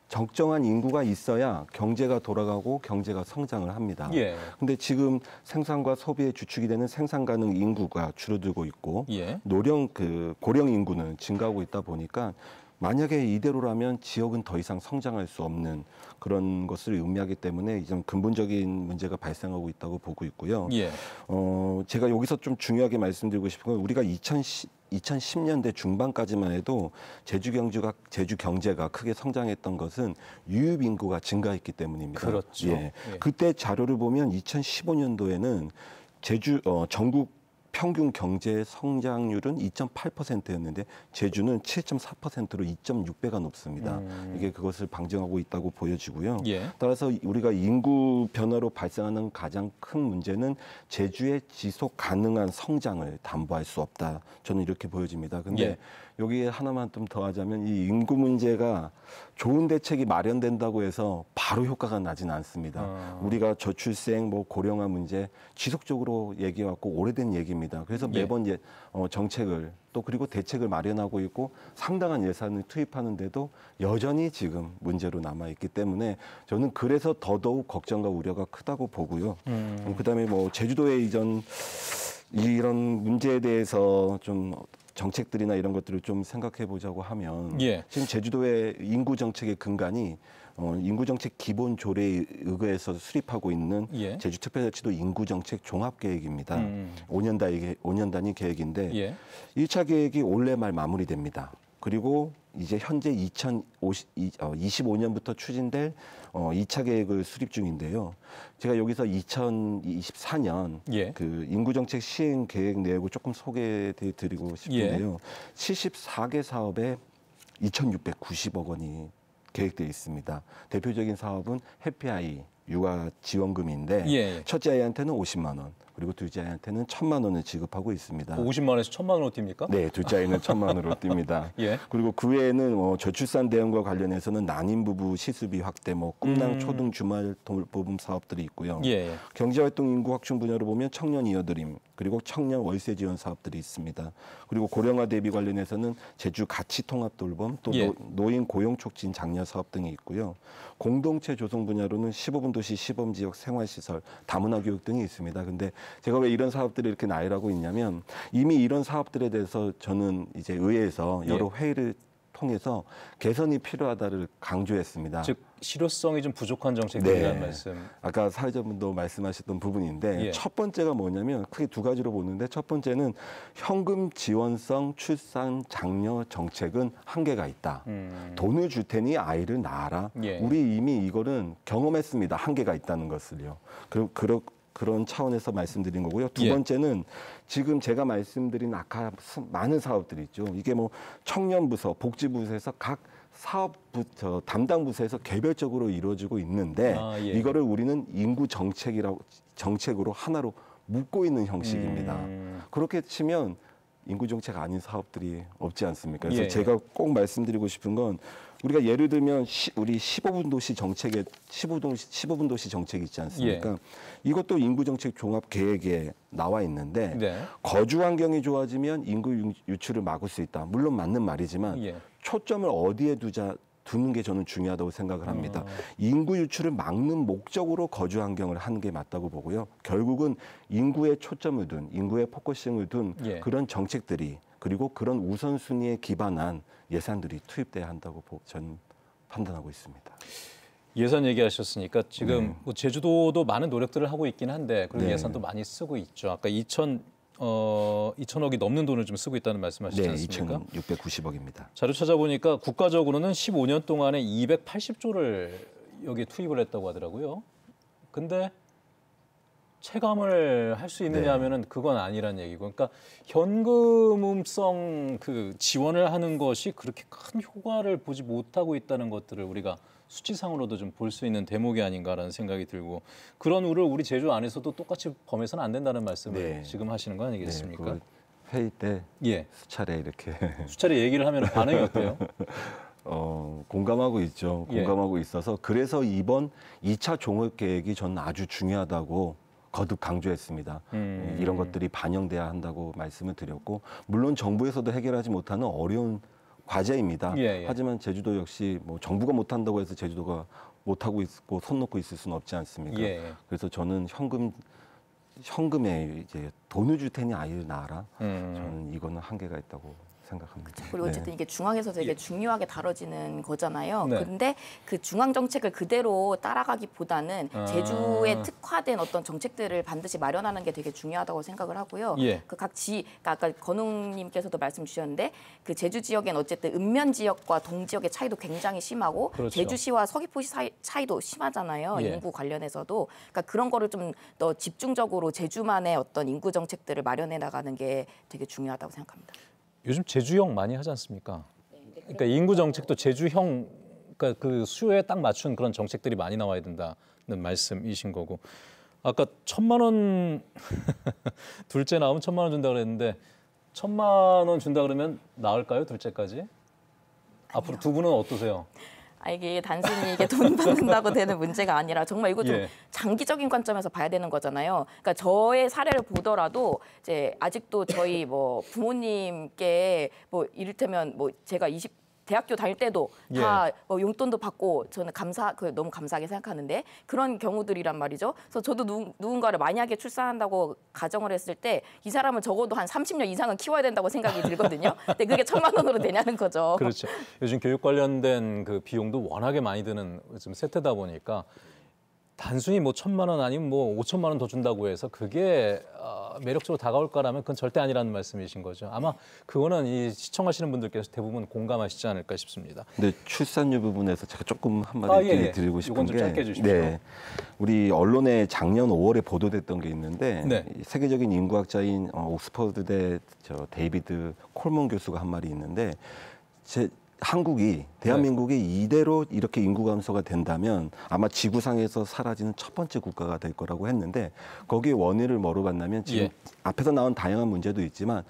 적정한 인구가 있어야 경제가 돌아가고 경제가 성장을 합니다. 예. 근데 지금 생산과 소비의 주축이 되는 생산 가능 인구가 줄어들고 있고 예. 노령 그 고령 인구는 증가하고 있다 보니까 만약에 이대로라면 지역은 더 이상 성장할 수 없는 그런 것을 의미하기 때문에 이제 근본적인 문제가 발생하고 있다고 보고 있고요. 예. 어, 제가 여기서 좀 중요하게 말씀드리고 싶은 건 우리가 2010 2010년대 중반까지만 해도 제주 경제가 제주 경제가 크게 성장했던 것은 유입 인구가 증가했기 때문입니다. 그렇죠. 예. 예. 그때 자료를 보면 2015년도에는 제주 어, 전국 평균 경제 성장률은 2.8%였는데 제주는 7.4%로 2.6배가 높습니다. 음. 이게 그것을 방증하고 있다고 보여지고요. 예. 따라서 우리가 인구 변화로 발생하는 가장 큰 문제는 제주의 지속 가능한 성장을 담보할 수 없다. 저는 이렇게 보여집니다. 근데 예. 여기에 하나만 좀 더하자면 이 인구 문제가 좋은 대책이 마련된다고 해서 바로 효과가 나진 않습니다. 아. 우리가 저출생, 뭐 고령화 문제 지속적으로 얘기해왔고 오래된 얘기입니다. 그래서 예. 매번 예. 어, 정책을 또 그리고 대책을 마련하고 있고 상당한 예산을 투입하는데도 여전히 지금 문제로 남아 있기 때문에 저는 그래서 더더욱 걱정과 우려가 크다고 보고요. 음. 그다음에 뭐 제주도의 이전 이런 문제에 대해서 좀 정책들이나 이런 것들을 좀 생각해 보자고 하면 예. 지금 제주도의 인구 정책의 근간이 어, 인구정책 기본 조례에 의거해서 수립하고 있는 예. 제주특별자치도 인구정책 종합계획입니다. 음. 5년 음. 단위, 5년 단위 계획인데 예. 1차 계획이 올해 말 마무리됩니다. 그리고 이제 현재 2025년부터 어, 추진될 어 2차 계획을 수립 중인데요. 제가 여기서 2024년 예. 그 인구 정책 시행 계획 내역을 조금 소개해 드리고 싶은데요. 예. 74개 사업에 2,690억 원이 계획되어 있습니다. 대표적인 사업은 해피아이 육아 지원금인데 예. 예. 첫째 아이한테는 50만 원, 그리고 둘째 아이한테는 천만 원을 지급하고 있습니다. 50만 그 원에서 천만 원으로 뜁니까? 네, 둘째 아이는 천만 원으로 뜁니다. 예. 그리고 그 외에는 어, 저출산 대응과 관련해서는 난임 부부 시수비 확대, 뭐 꿈낭 음. 초등 주말 돌봄 사업들이 있고요. 예, 예. 경제활동 인구 확충 분야로 보면 청년 이어드림, 그리고 청년 월세 지원 사업들이 있습니다. 그리고 고령화 대비 관련해서는 제주 가치 통합 돌봄, 또 예. 노인 고용 촉진 장려 사업 등이 있고요. 공동체 조성 분야로는 15분 도시 시범 지역 생활 시설, 다문화 교육 등이 있습니다. 근데 제가 왜 이런 사업들을 이렇게 나열하고 있냐면 이미 이런 사업들에 대해서 저는 이제 의회에서 여러 예. 회의를 통해서 개선이 필요하다를 강조했습니다. 즉 실효성이 좀 부족한 정책이라는 네. 말씀. 아까 사회자분도 말씀하셨던 부분인데 예. 첫 번째가 뭐냐면 크게 두 가지로 보는데 첫 번째는 현금 지원성 출산 장려 정책은 한계가 있다. 음. 돈을 줄 테니 아이를 낳아라. 예. 우리 이미 이거는 경험했습니다. 한계가 있다는 것을요. 그럼 그렇 그런 차원에서 말씀드린 거고요. 두 예. 번째는 지금 제가 말씀드린 아까 많은 사업들이 있죠. 이게 뭐 청년부서, 복지부서에서 각 사업부터 담당 부서에서 개별적으로 이루어지고 있는데 아, 예. 이거를 우리는 인구 정책이라고 정책으로 하나로 묶고 있는 형식입니다. 음. 그렇게 치면 인구 정책 아닌 사업들이 없지 않습니까? 그래서 예. 제가 꼭 말씀드리고 싶은 건 우리가 예를 들면 시, 우리 15분 도시 정책에 15동 15분 도시 정책이 있지 않습니까? 예. 이것도 인구 정책 종합 계획에 나와 있는데 네. 거주 환경이 좋아지면 인구 유출을 막을 수 있다. 물론 맞는 말이지만 예. 초점을 어디에 두자 두는 게 저는 중요하다고 생각을 합니다. 음. 인구 유출을 막는 목적으로 거주 환경을 하는 게 맞다고 보고요. 결국은 인구에 초점을 둔, 인구에 포커싱을 둔 예. 그런 정책들이 그리고 그런 우선순위에 기반한 예산들이 투입돼야 한다고 저는 판단하고 있습니다. 예산 얘기하셨으니까 지금 네. 뭐 제주도도 많은 노력들을 하고 있긴 한데 그리 네. 예산도 많이 쓰고 있죠. 아까 2천 어, 2천억이 넘는 돈을 좀 쓰고 있다는 말씀하시지 네, 않습니까? 2,690억입니다. 자료 찾아보니까 국가적으로는 15년 동안에 280조를 여기에 투입을 했다고 하더라고요. 근데 체감을 할 수 있느냐 네. 하면은 그건 아니란 얘기고 그러니까 현금성 그 지원을 하는 것이 그렇게 큰 효과를 보지 못하고 있다는 것들을 우리가 수치상으로도 좀 볼 수 있는 대목이 아닌가라는 생각이 들고 그런 우를 우리 제주 안에서도 똑같이 범해서는 안 된다는 말씀을 네. 지금 하시는 거 아니겠습니까? 네, 회의 때 예. 수차례 이렇게 수차례 얘기를 하면 반응이 어때요? 어, 공감하고 있죠. 예. 공감하고 예. 있어서 그래서 이번 2차 종합 계획이 전 아주 중요하다고 거듭 강조했습니다. 예, 음. 이런 것들이 반영돼야 한다고 말씀을 드렸고 물론 정부에서도 해결하지 못하는 어려운 과제입니다. 예, 예. 하지만 제주도 역시 뭐 정부가 못한다고 해서 제주도가 못하고 있고 손 놓고 있을 수는 없지 않습니까? 예, 예, 그래서 저는 현금 현금에 이제 돈을 줄 테니 아이를 낳아라. 음. 저는 이거는 한계가 있다고 생각합니다. 그리고 네. 어쨌든 네. 이게 중앙에서 되게 예. 중요하게 다뤄지는 거잖아요. 네. 근데 그 중앙 정책을 그대로 따라가기보다는 아... 제주에 특화된 어떤 정책들을 반드시 마련하는 게 되게 중요하다고 생각을 하고요. 예. 그각 지, 그러니까 아까 건웅님께서도 말씀 주셨는데 그 제주 지역엔 어쨌든 읍면 지역과 동 지역의 차이도 굉장히 심하고 그렇죠. 제주시와 서귀포시 사이, 차이도 심하잖아요. 예. 인구 관련해서도 그러니까 그런 거를 좀 더 집중적으로 제주만의 어떤 인구 정책들을 마련해 나가는 게 되게 중요하다고 생각합니다. 요즘 제주형 많이 하지 않습니까? 네, 그러니까 인구 정책도 제주형 그러니까 그 수요에 딱 맞춘 그런 정책들이 많이 나와야 된다는 말씀이신 거고 아까 천만 원 둘째 나오면 천만 원 준다 그랬는데 천만 원 준다 그러면 나을까요 둘째까지? 아니요. 앞으로 두 분은 어떠세요? 아, 이게 단순히 이게 돈 받는다고 되는 문제가 아니라 정말 이거 좀 예. 장기적인 관점에서 봐야 되는 거잖아요. 그러니까 저의 사례를 보더라도 이제 아직도 저희 뭐 부모님께 뭐 이를테면 뭐 제가 20 대학교 다닐 때도 예. 다뭐 어, 용돈도 받고 저는 감사 그 너무 감사하게 생각하는데 그런 경우들이란 말이죠. 그래서 저도 누, 누군가를 만약에 출산한다고 가정을 했을 때 이 사람은 적어도 한 30년 이상은 키워야 된다고 생각이 들거든요. 근데 그게 천만 원으로 되냐는 거죠. 그렇죠. 요즘 교육 관련된 그 비용도 워낙에 많이 드는 지금 세태다 보니까 단순히 뭐 천만 원 아니면 뭐 오천만 원 더 준다고 해서 그게 어, 매력적으로 다가올까라면 그건 절대 아니라는 말씀이신 거죠. 아마 그거는 이 시청하시는 분들께서 대부분 공감하시지 않을까 싶습니다. 근데 출산율 부분에서 제가 조금 한마디 아, 예, 예. 드리고 싶은 게 짧게 해주십시오. 네. 우리 언론에 작년 5월에 보도됐던 게 있는데 네. 세계적인 인구학자인 어, 옥스퍼드대 저 데이비드 콜몬 교수가 한 말이 있는데 제 한국이 네. 대한민국이 네. 이대로 이렇게 인구 감소가 된다면 아마 지구상에서 사라지는 첫 번째 국가가 될 거라고 했는데 거기에 원인을 뭐로 봤다면 지금 예. 앞에서 나온 다양한 문제도 있지만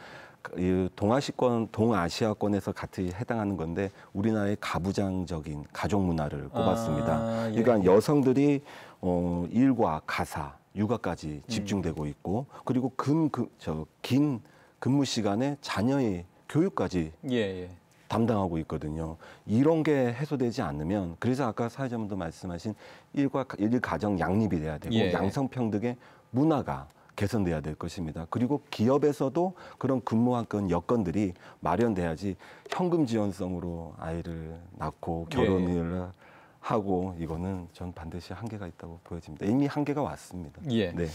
동아시권 동아시아권에서 같이 해당하는 건데 우리나라의 가부장적인 가족 문화를 아, 꼽았습니다. 아, 예. 그러니까 여성들이 어, 일과 가사, 육아까지 집중되고 음. 있고 그리고 금 그, 저긴 근무 시간에 자녀의 교육까지 예, 예. 담당하고 있거든요. 이런 게 해소되지 않으면 그래서 아까 사회자분도 말씀하신 일과 일 가정 양립이 돼야 되고 예. 양성평등의 문화가 개선돼야 될 것입니다. 그리고 기업에서도 그런 근무한건 여건들이 마련돼야지 현금 지원성으로 아이를 낳고 예. 결혼을 예. 하고 이거는 전 반드시 한계가 있다고 보여집니다. 이미 한계가 왔습니다. 예. 네.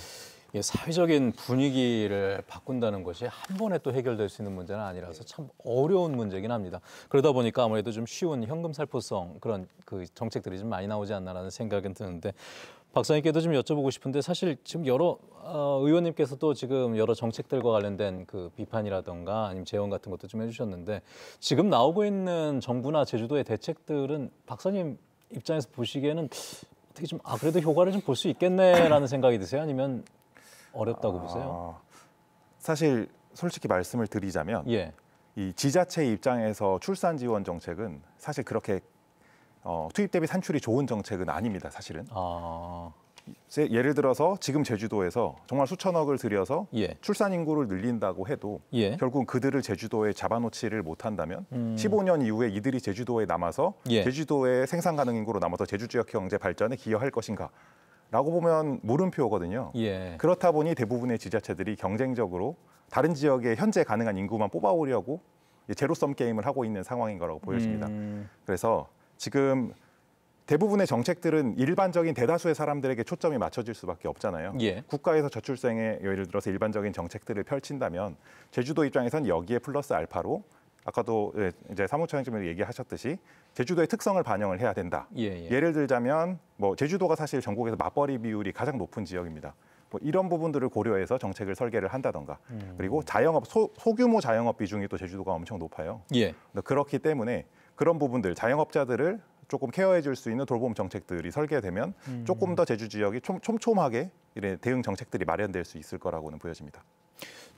사회적인 분위기를 바꾼다는 것이 한 번에 또 해결될 수 있는 문제는 아니라서 네. 참 어려운 문제긴 합니다. 그러다 보니까 아무래도 좀 쉬운 현금 살포성 그런 그 정책들이 좀 많이 나오지 않나라는 생각은 드는데 박사님께도 좀 여쭤보고 싶은데 사실 지금 여러 어, 의원님께서도 지금 여러 정책들과 관련된 그 비판이라던가 아니면 재원 같은 것도 좀 해주셨는데 지금 나오고 있는 정부나 제주도의 대책들은 박사님 입장에서 보시기에는 어떻게 좀 아 그래도 효과를 좀 볼 수 있겠네라는 생각이 드세요? 아니면 어렵다고 아, 보세요? 사실 솔직히 말씀을 드리자면 예. 이 지자체 입장에서 출산 지원 정책은 사실 그렇게 어, 투입 대비 산출이 좋은 정책은 아닙니다. 사실은. 아... 예를 들어서 지금 제주도에서 정말 수천억을 들여서 예. 출산 인구를 늘린다고 해도 예. 결국 그들을 제주도에 잡아놓지를 못한다면 음... 15년 이후에 이들이 제주도에 남아서 예. 제주도의 생산 가능 인구로 남아서 제주 지역 경제 발전에 기여할 것인가 라고 보면 물음표거든요. 예. 그렇다 보니 대부분의 지자체들이 경쟁적으로 다른 지역에 현재 가능한 인구만 뽑아오려고 제로섬 게임을 하고 있는 상황인 거라고 보여집니다. 음. 그래서 지금 대부분의 정책들은 일반적인 대다수의 사람들에게 초점이 맞춰질 수밖에 없잖아요. 예. 국가에서 저출생에 예를 들어서 일반적인 정책들을 펼친다면 제주도 입장에선 여기에 플러스 알파로 아까도 예, 이제 사무처장님이 얘기하셨듯이 제주도의 특성을 반영을 해야 된다. 예, 예. 를 들자면 뭐 제주도가 사실 전국에서 맞벌이 비율이 가장 높은 지역입니다. 뭐 이런 부분들을 고려해서 정책을 설계를 한다던가 음. 그리고 자영업 소, 규모 자영업 비중이 또 제주도가 엄청 높아요. 예. 그렇기 때문에 그런 부분들 자영업자들을 조금 케어해 줄 수 있는 돌봄 정책들이 설계되면 음. 조금 더 제주 지역이 촘, 촘하게 이런 대응 정책들이 마련될 수 있을 거라고는 보여집니다.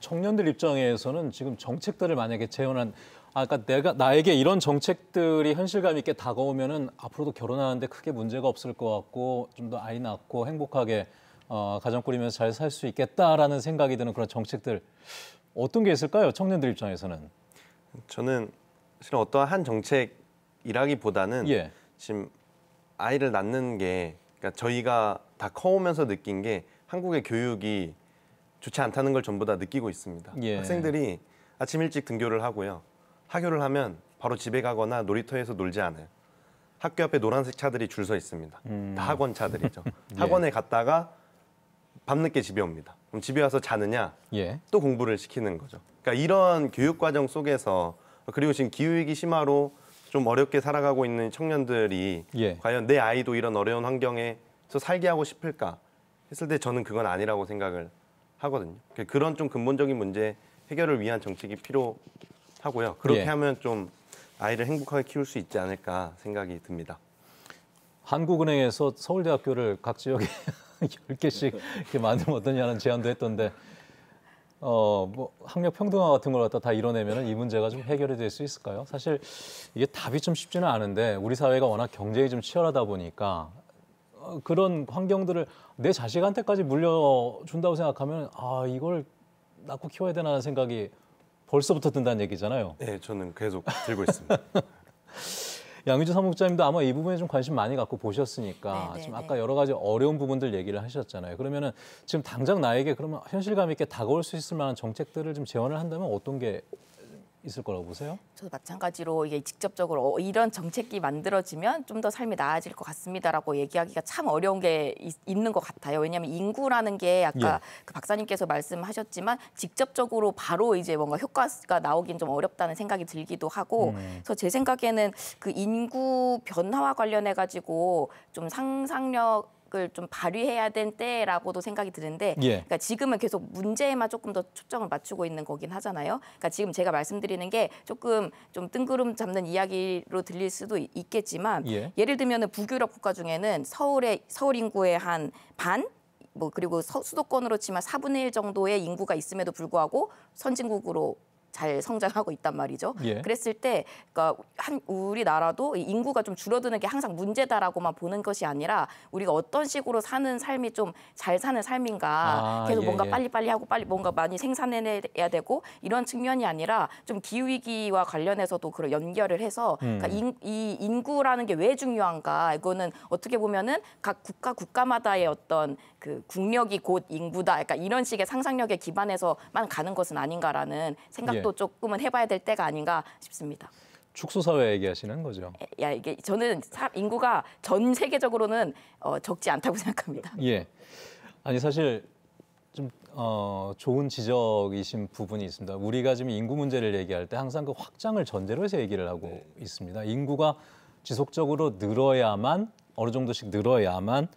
청년들 입장에서는 지금 정책들을 만약에 재현한 아까 그러니까 내가 나에게 이런 정책들이 현실감 있게 다가오면은 앞으로도 결혼하는데 크게 문제가 없을 것 같고 좀 더 아이 낳고 행복하게 어, 가정 꾸리면서 잘 살 수 있겠다라는 생각이 드는 그런 정책들 어떤 게 있을까요? 청년들 입장에서는 저는 사실 어떠한 정책이라기보다는 예. 지금 아이를 낳는 게 그러니까 저희가 다 커오면서 느낀 게 한국의 교육이 좋지 않다는 걸 전부 다 느끼고 있습니다. 예. 학생들이 아침 일찍 등교를 하고요. 학교를 하면 바로 집에 가거나 놀이터에서 놀지 않아요. 학교 앞에 노란색 차들이 줄 서 있습니다. 음. 다 학원 차들이죠. 예. 예. 학원에 갔다가 밤늦게 집에 옵니다. 그럼 집에 와서 자느냐? 예. 또 공부를 시키는 거죠. 그러니까 이런 교육 과정 속에서 그리고 지금 기후 위기 심화로 좀 어렵게 살아가고 있는 청년들이 예. 과연 내 아이도 이런 어려운 환경에서 살게 하고 싶을까 했을 때 저는 그건 아니라고 생각을 하거든요. 그러니까 그런 좀 근본적인 문제 해결을 위한 정책이 필요하고요. 그렇게 예. 하면 좀 아이를 행복하게 키울 수 있지 않을까 생각이 듭니다. 한국은행에서 서울대학교를 각 지역에 10개씩 이렇게 만들면 어떠냐는 제안도 했던데 어, 뭐 학력 평등화 같은 걸 갖다 다 이뤄내면 이 문제가 좀 해결이 될 수 있을까요? 사실 이게 답이 좀 쉽지는 않은데 우리 사회가 워낙 경쟁이 좀 치열하다 보니까 그런 환경들을 내 자식한테까지 물려준다고 생각하면 아 이걸 낳고 키워야 되나 는 생각이 벌써부터 든다는 얘기잖아요. 네, 저는 계속 들고 있습니다. 양의주 사무국장님도 아마 이 부분에 좀 관심 많이 갖고 보셨으니까 네네, 네, 지금 네. 아까 여러 가지 어려운 부분들 얘기를 하셨잖아요. 그러면은 지금 당장 나에게 그러면 현실감 있게 다가올 수 있을 만한 정책들을 좀 제언을 한다면 어떤 게 있을 거라고 보세요? 저도 마찬가지로 이게 직접적으로 어, 이런 정책이 만들어지면 좀 더 삶이 나아질 것 같습니다라고 얘기하기가 참 어려운 게 있, 는것 같아요. 왜냐하면 인구라는 게 아까 예. 그 박사님께서 말씀하셨지만 직접적으로 바로 이제 뭔가 효과가 나오긴 좀 어렵다는 생각이 들기도 하고, 음. 그래서 제 생각에는 그 인구 변화와 관련해 가지고 좀 상상력 을좀 발휘해야 된 때라고도 생각이 드는데 예. 그러니까 지금은 계속 문제에만 조금 더 초점을 맞추고 있는 거긴 하잖아요. 그러니까 지금 제가 말씀드리는 게 조금 좀 뜬구름 잡는 이야기로 들릴 수도 있겠지만 예. 예를 들면 북유럽 국가 중에는 서울의 서울 인구의 한 반? 뭐 그리고 서, 수도권으로 치면 4분의 1 정도의 인구가 있음에도 불구하고 선진국으로 잘 성장하고 있단 말이죠. 예. 그랬을 때 그러니까 한 우리나라도 인구가 좀 줄어드는 게 항상 문제다라고만 보는 것이 아니라 우리가 어떤 식으로 사는 삶이 좀 잘 사는 삶인가 아, 계속 예, 뭔가 예. 빨리빨리 하고 빨리 뭔가 많이 생산해야 내 되고 이런 측면이 아니라 좀 기후 위기와 관련해서도 그런 연결을 해서 그러니까 음. 그러니까 인, 이 인구라는 게 왜 중요한가 이거는 어떻게 보면은 각 국가 국가마다의 어떤 그 국력이 곧 인구다. 그러니까 이런 식의 상상력에 기반해서만 가는 것은 아닌가라는 생각도 예. 조금은 해봐야 될 때가 아닌가 싶습니다. 축소 사회 얘기하시는 거죠. 예, 야 이게 저는 인구가 전 세계적으로는 어, 적지 않다고 생각합니다. 예. 아니 사실 좀 어, 좋은 지적이신 부분이 있습니다. 우리가 지금 인구 문제를 얘기할 때 항상 그 확장을 전제로 서 얘기를 하고 네. 있습니다. 인구가 지속적으로 늘어야만 어느 정도씩 늘어야만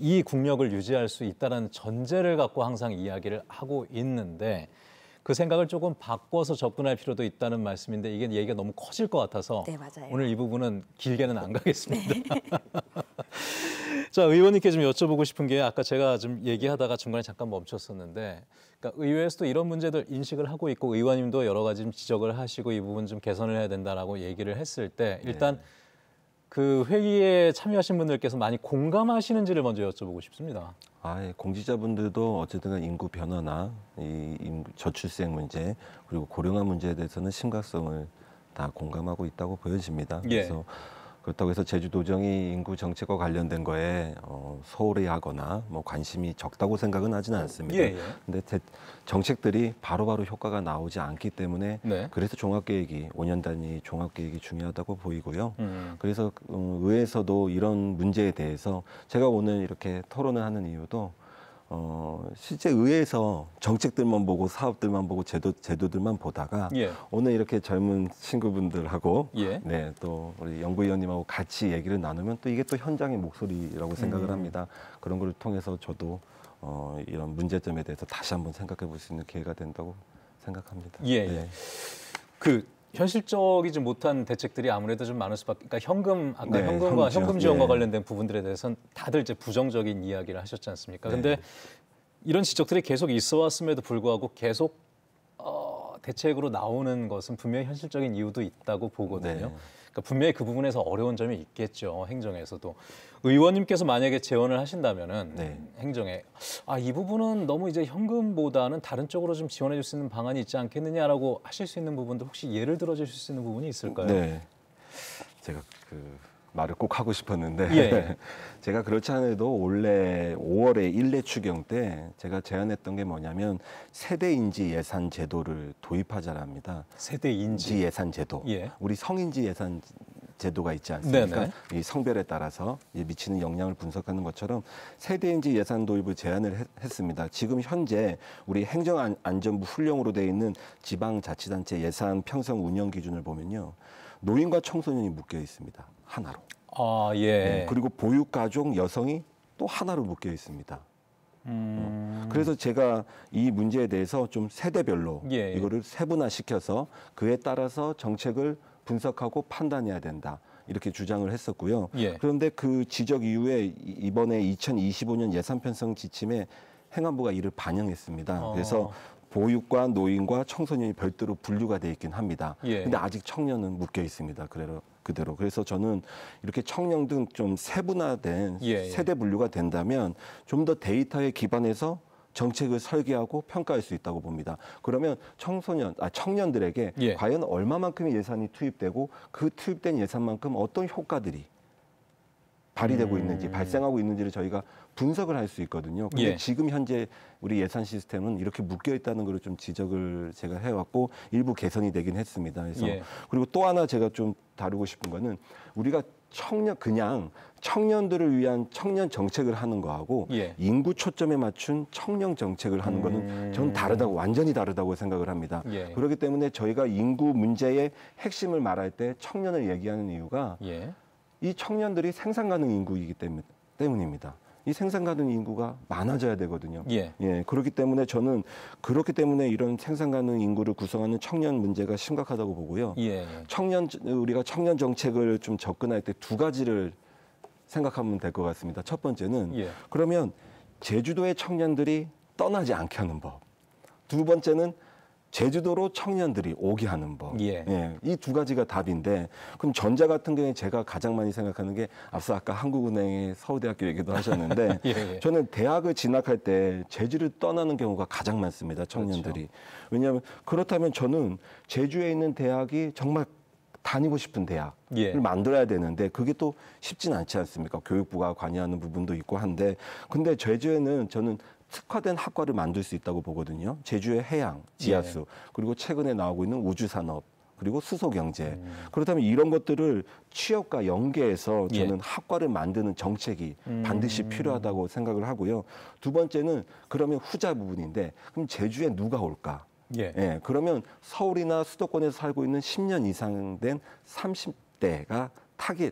이 국력을 유지할 수 있다는 전제를 갖고 항상 이야기를 하고 있는데 그 생각을 조금 바꿔서 접근할 필요도 있다는 말씀인데 이게 얘기가 너무 커질 것 같아서 네, 오늘 이 부분은 길게는 안 가겠습니다. 네. 자 의원님께 좀 여쭤보고 싶은 게 아까 제가 좀 얘기하다가 중간에 잠깐 멈췄었는데 그러니까 의회에서도 이런 문제들 인식을 하고 있고 의원님도 여러 가지 좀 지적을 하시고 이 부분 좀 개선을 해야 된다라고 얘기를 했을 때 일단 네. 그 회의에 참여하신 분들께서 많이 공감하시는지를 먼저 여쭤보고 싶습니다. 아, 예. 공직자분들도 어쨌든 인구 변화나 이 인구, 저출생 문제 그리고 고령화 문제에 대해서는 심각성을 다 공감하고 있다고 보여집니다. 예. 그래서 그렇다고 해서 제주도정이 인구 정책과 관련된 거에 어, 소홀히하거나 뭐 관심이 적다고 생각은 하지는 않습니다. 예, 예. 근데 대, 정책들이 바로바로 바로 효과가 나오지 않기 때문에 네. 그래서 종합계획이 5년 단위 종합계획이 중요하다고 보이고요. 음. 그래서 음, 의회에서도 이런 문제에 대해서 제가 오늘 이렇게 토론을 하는 이유도 어, 실제 의회에서 정책들만 보고 사업들만 보고 제도 제도들만 보다가 예. 오늘 이렇게 젊은 친구분들하고 예. 네, 또 우리 연구위원님하고 같이 얘기를 나누면 또 이게 또 현장의 목소리라고 생각을 음. 합니다. 그런 걸 통해서 저도 어, 이런 문제점에 대해서 다시 한번 생각해 볼 수 있는 기회가 된다고 생각합니다. 예. 예. 네. 그 현실적이지 못한 대책들이 아무래도 좀 많을 수밖에. 그러니까 현금 아까 네, 현금과 현금, 현금 지원과 예. 관련된 부분들에 대해서는 다들 이제 부정적인 이야기를 하셨지 않습니까? 네. 근데 이런 지적들이 계속 있어 왔음에도 불구하고 계속 어, 대책으로 나오는 것은 분명히 현실적인 이유도 있다고 보거든요. 네. 그러니까 분명히 그 부분에서 어려운 점이 있겠죠. 행정에서도 의원님께서 만약에 제언을 하신다면은 네. 행정에 아이 부분은 너무 이제 현금보다는 다른 쪽으로 좀 지원해 줄수 있는 방안이 있지 않겠느냐라고 하실 수 있는 부분도 혹시 예를 들어 주실 수 있는 부분이 있을까요? 네. 제가 그 말을 꼭 하고 싶었는데 예. 제가 그렇지 않아도 원래 5월에 일례 추경 때 제가 제안했던 게 뭐냐면 세대 인지 예산 제도를 도입하자랍니다. 세대 인지 예산 제도. 예. 우리 성인지 예산 제도가 있지 않습니까? 네네. 이 성별에 따라서 미치는 영향을 분석하는 것처럼 세대인지 예산 도입을 제안을 했, 습니다 지금 현재 우리 행정안전부 훈령으로 돼 있는 지방자치단체 예산 평성 운영 기준을 보면요. 노인과 청소년이 묶여 있습니다. 하나로. 아 예. 네, 그리고 보육 가족 여성이 또 하나로 묶여 있습니다. 음... 어, 그래서 제가 이 문제에 대해서 좀 세대별로 예, 예, 이거를 세분화시켜서 그에 따라서 정책을 분석하고 판단해야 된다. 이렇게 주장을 했었고요. 예. 그런데 그 지적 이후에 이번에 2025년 예산 편성 지침에 행안부가 이를 반영했습니다. 어... 그래서 보육과 노인과 청소년이 별도로 분류가 되어 있긴 합니다. 예. 근데 아직 청년은 묶여 있습니다. 그래서 그대로. 그래서 저는 이렇게 청년 등 좀 세분화된 예, 예. 세대 분류가 된다면 좀 더 데이터에 기반해서 정책을 설계하고 평가할 수 있다고 봅니다. 그러면 청소년, 아, 청년들에게 예. 과연 얼마만큼의 예산이 투입되고 그 투입된 예산만큼 어떤 효과들이 발휘되고 있는지 음. 발생하고 있는지를 저희가 분석을 할 수 있거든요. 근데 예. 지금 현재 우리 예산 시스템은 이렇게 묶여 있다는 걸 좀 지적을 제가 해왔고 일부 개선이 되긴 했습니다. 그래서 예. 그리고 또 하나 제가 좀 다루고 싶은 거는 우리가 청년 그냥 청년들을 위한 청년 정책을 하는 거하고 예. 인구 초점에 맞춘 청년 정책을 하는 음... 거는 전 다르다고 완전히 다르다고 생각을 합니다. 예. 그렇기 때문에 저희가 인구 문제의 핵심을 말할 때 청년을 얘기하는 이유가 예. 이 청년들이 생산 가능 인구이기 때문입니다. 이 생산 가능 인구가 많아져야 되거든요. 예. 예. 그렇기 때문에 저는 그렇기 때문에 이런 생산 가능 인구를 구성하는 청년 문제가 심각하다고 보고요. 예. 예. 청년 우리가 청년 정책을 좀 접근할 때 두 가지를 생각하면 될 것 같습니다. 첫 번째는 예. 그러면 제주도의 청년들이 떠나지 않게 하는 법. 두 번째는 제주도로 청년들이 오게 하는 법. 예. 예 이 두 가지가 답인데 그럼 전자 같은 경우에 제가 가장 많이 생각하는 게 앞서 아까 한국은행의 서울대학교 얘기도 하셨는데 예, 예. 저는 대학을 진학할 때 제주를 떠나는 경우가 가장 많습니다. 청년들이. 그렇죠. 왜냐하면 그렇다면 저는 제주에 있는 대학이 정말 다니고 싶은 대학을 예. 만들어야 되는데 그게 또 쉽진 않지 않습니까? 교육부가 관여하는 부분도 있고 한데 근데 제주에는 저는 특화된 학과를 만들 수 있다고 보거든요. 제주의 해양, 지하수, 네. 그리고 최근에 나오고 있는 우주산업, 그리고 수소 경제. 음. 그렇다면 이런 것들을 취업과 연계해서 저는 예. 학과를 만드는 정책이 음. 반드시 필요하다고 생각을 하고요. 두 번째는 그러면 후자 부분인데 그럼 제주에 누가 올까? 예. 예 그러면 서울이나 수도권에서 살고 있는 10년 이상 된 30대가 타겟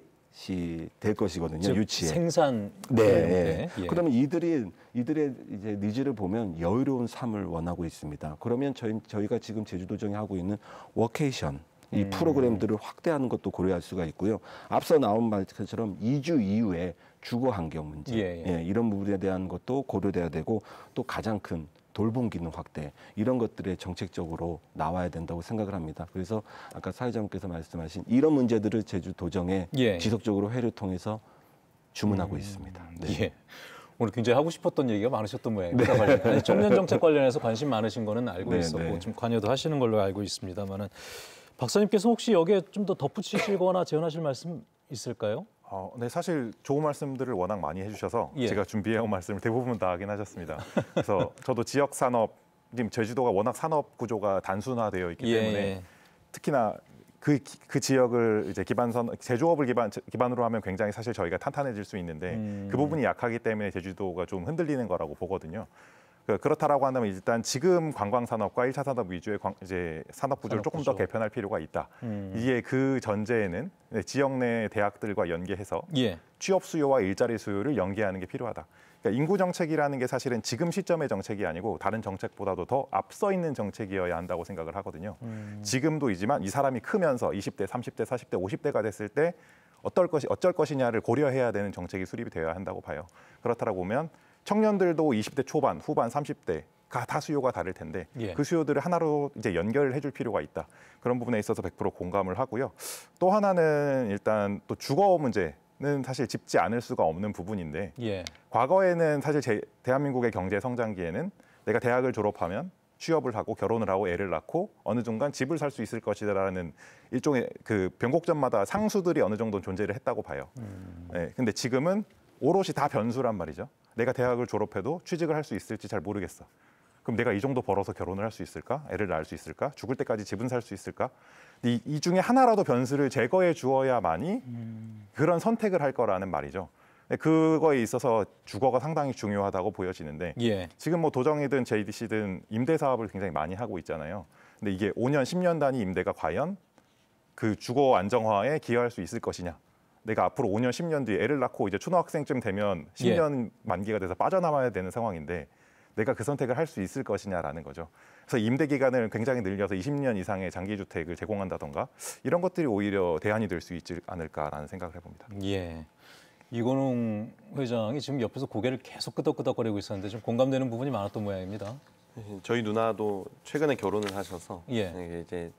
될 것이거든요. 유치에 생산 네, 네. 네. 예. 그러면 이들이 이들의 이제 니즈를 보면 여유로운 삶을 원하고 있습니다. 그러면 저희 저희가 지금 제주도정이 하고 있는 워케이션 이 음. 프로그램들을 확대하는 것도 고려할 수가 있고요. 앞서 나온 말처럼 2주 이후에 주거 환경 문제 예, 예. 예, 이런 부분에 대한 것도 고려돼야 되고 또 가장 큰 돌봄 기능 확대 이런 것들에 정책적으로 나와야 된다고 생각을 합니다. 그래서 아까 사회자님께서 말씀하신 이런 문제들을 제주 도정에 예. 지속적으로 회를 통해서 주문하고 음, 있습니다. 네. 예. 오늘 굉장히 하고 싶었던 얘기가 많으셨던 모양입니다. 네. 그러니까 아니, 청년 정책 관련해서 관심 많으신 거는 알고 네, 있었고 네. 좀 관여도 하시는 걸로 알고 있습니다만은 박사님께서 혹시 여기에 좀 더 덧붙이시거나 제언하실 말씀 있을까요? 어, 네, 사실 좋은 말씀들을 워낙 많이 해주셔서 예. 제가 준비해온 말씀을 대부분 다 하긴 하셨습니다. 그래서 저도 지역 산업, 지금 제주도가 워낙 산업 구조가 단순화되어 있기 예. 때문에 예. 특히나 그, 그 지역을 이제 기반선 제조업을 기반 기반으로 하면 굉장히 사실 저희가 탄탄해질 수 있는데 음. 그 부분이 약하기 때문에 제주도가 좀 흔들리는 거라고 보거든요. 그 그렇다라고 한다면 일단 지금 관광 산업과 1차 산업 위주의 광, 이제 산업 구조를 조금 더 개편할 필요가 있다. 음. 이게 그 전제에는 네, 지역 내 대학들과 연계해서 예. 취업 수요와 일자리 수요를 연계하는 게 필요하다. 그러니까 인구 정책이라는 게 사실은 지금 시점의 정책이 아니고 다른 정책보다도 더 앞서 있는 정책이어야 한다고 생각을 하거든요. 음. 지금도 이지만 이 사람이 크면서 20대, 30대, 40대, 50대가 됐을 때 어떨 것이 어쩔 것이냐를 고려해야 되는 정책이 수립이 되어야 한다고 봐요. 그렇다고 라 보면 청년들도 20대 초반, 후반, 30대 다 수요가 다를 텐데 예. 그 수요들을 하나로 이제 연결을 해줄 필요가 있다. 그런 부분에 있어서 100% 공감을 하고요. 또 하나는 일단 또 주거 문제는 사실 짚지 않을 수가 없는 부분인데 예. 과거에는 사실 제, 대한민국의 경제 성장기에는 내가 대학을 졸업하면 취업을 하고 결혼을 하고 애를 낳고 어느 순간 집을 살 수 있을 것이다라는 일종의 그 변곡점마다 상수들이 어느 정도 존재를 했다고 봐요. 음. 네, 근데 지금은 오롯이 다 변수란 말이죠. 내가 대학을 졸업해도 취직을 할 수 있을지 잘 모르겠어. 그럼 내가 이 정도 벌어서 결혼을 할 수 있을까? 애를 낳을 수 있을까? 죽을 때까지 집은 살 수 있을까? 이, 이 중에 하나라도 변수를 제거해 주어야만이 그런 선택을 할 거라는 말이죠. 그거에 있어서 주거가 상당히 중요하다고 보여지는데 예. 지금 뭐 도정이든 JDC든 임대 사업을 굉장히 많이 하고 있잖아요. 근데 이게 5년, 10년 단위 임대가 과연 그 주거 안정화에 기여할 수 있을 것이냐 내가 앞으로 5년, 10년 뒤에 애를 낳고 이제 초등학생쯤 되면 10년 예. 만기가 돼서 빠져나와야 되는 상황인데 내가 그 선택을 할 수 있을 것이냐라는 거죠. 그래서 임대 기간을 굉장히 늘려서 20년 이상의 장기 주택을 제공한다던가 이런 것들이 오히려 대안이 될 수 있지 않을까라는 생각을 해봅니다. 예. 이건웅 회장이 지금 옆에서 고개를 계속 끄덕끄덕거리고 있었는데 좀 공감되는 부분이 많았던 모양입니다. 예, 저희 누나도 최근에 결혼을 하셔서 예. 이제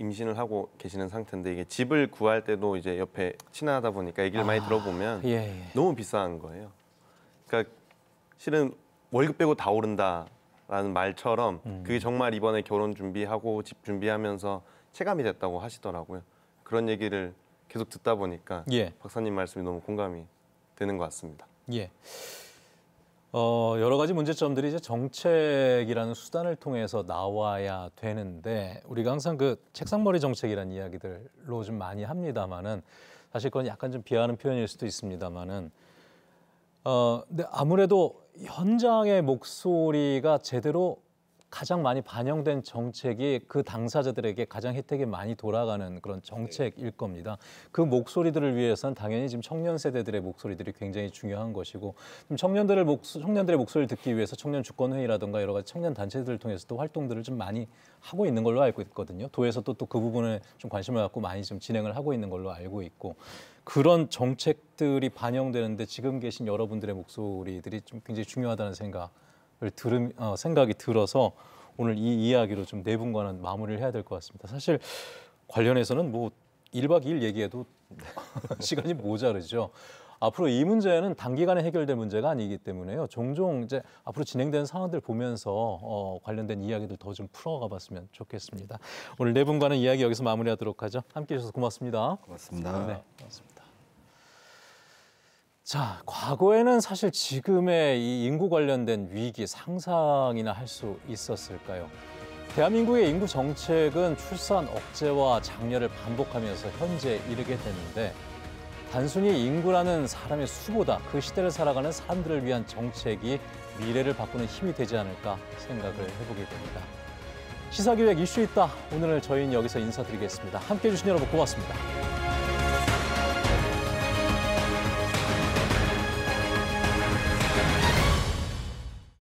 임신을 하고 계시는 상태인데 이게 집을 구할 때도 이제 옆에 친하다 보니까 얘기를 아, 많이 들어보면 예, 예. 너무 비싼 거예요. 그러니까 실은 월급 빼고 다 오른다라는 말처럼 음. 그게 정말 이번에 결혼 준비하고 집 준비하면서 체감이 됐다고 하시더라고요. 그런 얘기를 계속 듣다 보니까 예. 박사님 말씀이 너무 공감이 되는 것 같습니다. 예. 어, 여러 가지 문제점들이 이제 정책이라는 수단을 통해서 나와야 되는데 우리가 항상 그 책상머리 정책이라는 이야기들로 좀 많이 합니다만은 사실 그건 약간 좀 비하하는 표현일 수도 있습니다만은 어, 근데 아무래도 현장의 목소리가 제대로 가장 많이 반영된 정책이 그 당사자들에게 가장 혜택이 많이 돌아가는 그런 정책일 겁니다. 그 목소리들을 위해서는 당연히 지금 청년 세대들의 목소리들이 굉장히 중요한 것이고 청년들을 목소, 청년들의 목소리를 듣기 위해서 청년 주권회의라든가 여러 가지 청년 단체들을 통해서도 활동들을 좀 많이 하고 있는 걸로 알고 있거든요. 도에서또 그 부분에 좀 관심을 갖고 많이 좀 진행을 하고 있는 걸로 알고 있고 그런 정책들이 반영되는데 지금 계신 여러분들의 목소리들이 좀 굉장히 중요하다는 생각. 들음, 어, 생각이 들어서 오늘 이 이야기로 좀 네 분과는 마무리를 해야 될 것 같습니다. 사실 관련해서는 뭐 1박 2일 얘기해도 시간이 모자르죠. 앞으로 이 문제는 단기간에 해결될 문제가 아니기 때문에요. 종종 이제 앞으로 진행되는 상황들 보면서 어, 관련된 이야기들 더 좀 풀어가 봤으면 좋겠습니다. 오늘 네 분과는 이야기 여기서 마무리하도록 하죠. 함께 해주셔서 고맙습니다. 고맙습니다. 네, 고맙습니다. 자, 과거에는 사실 지금의 이 인구 관련된 위기 상상이나 할 수 있었을까요? 대한민국의 인구 정책은 출산 억제와 장려를 반복하면서 현재 이르게 됐는데 단순히 인구라는 사람의 수보다 그 시대를 살아가는 사람들을 위한 정책이 미래를 바꾸는 힘이 되지 않을까 생각을 해보게 됩니다. 시사기획 이슈 있다. 오늘 저희는 여기서 인사드리겠습니다. 함께해 주신 여러분 고맙습니다.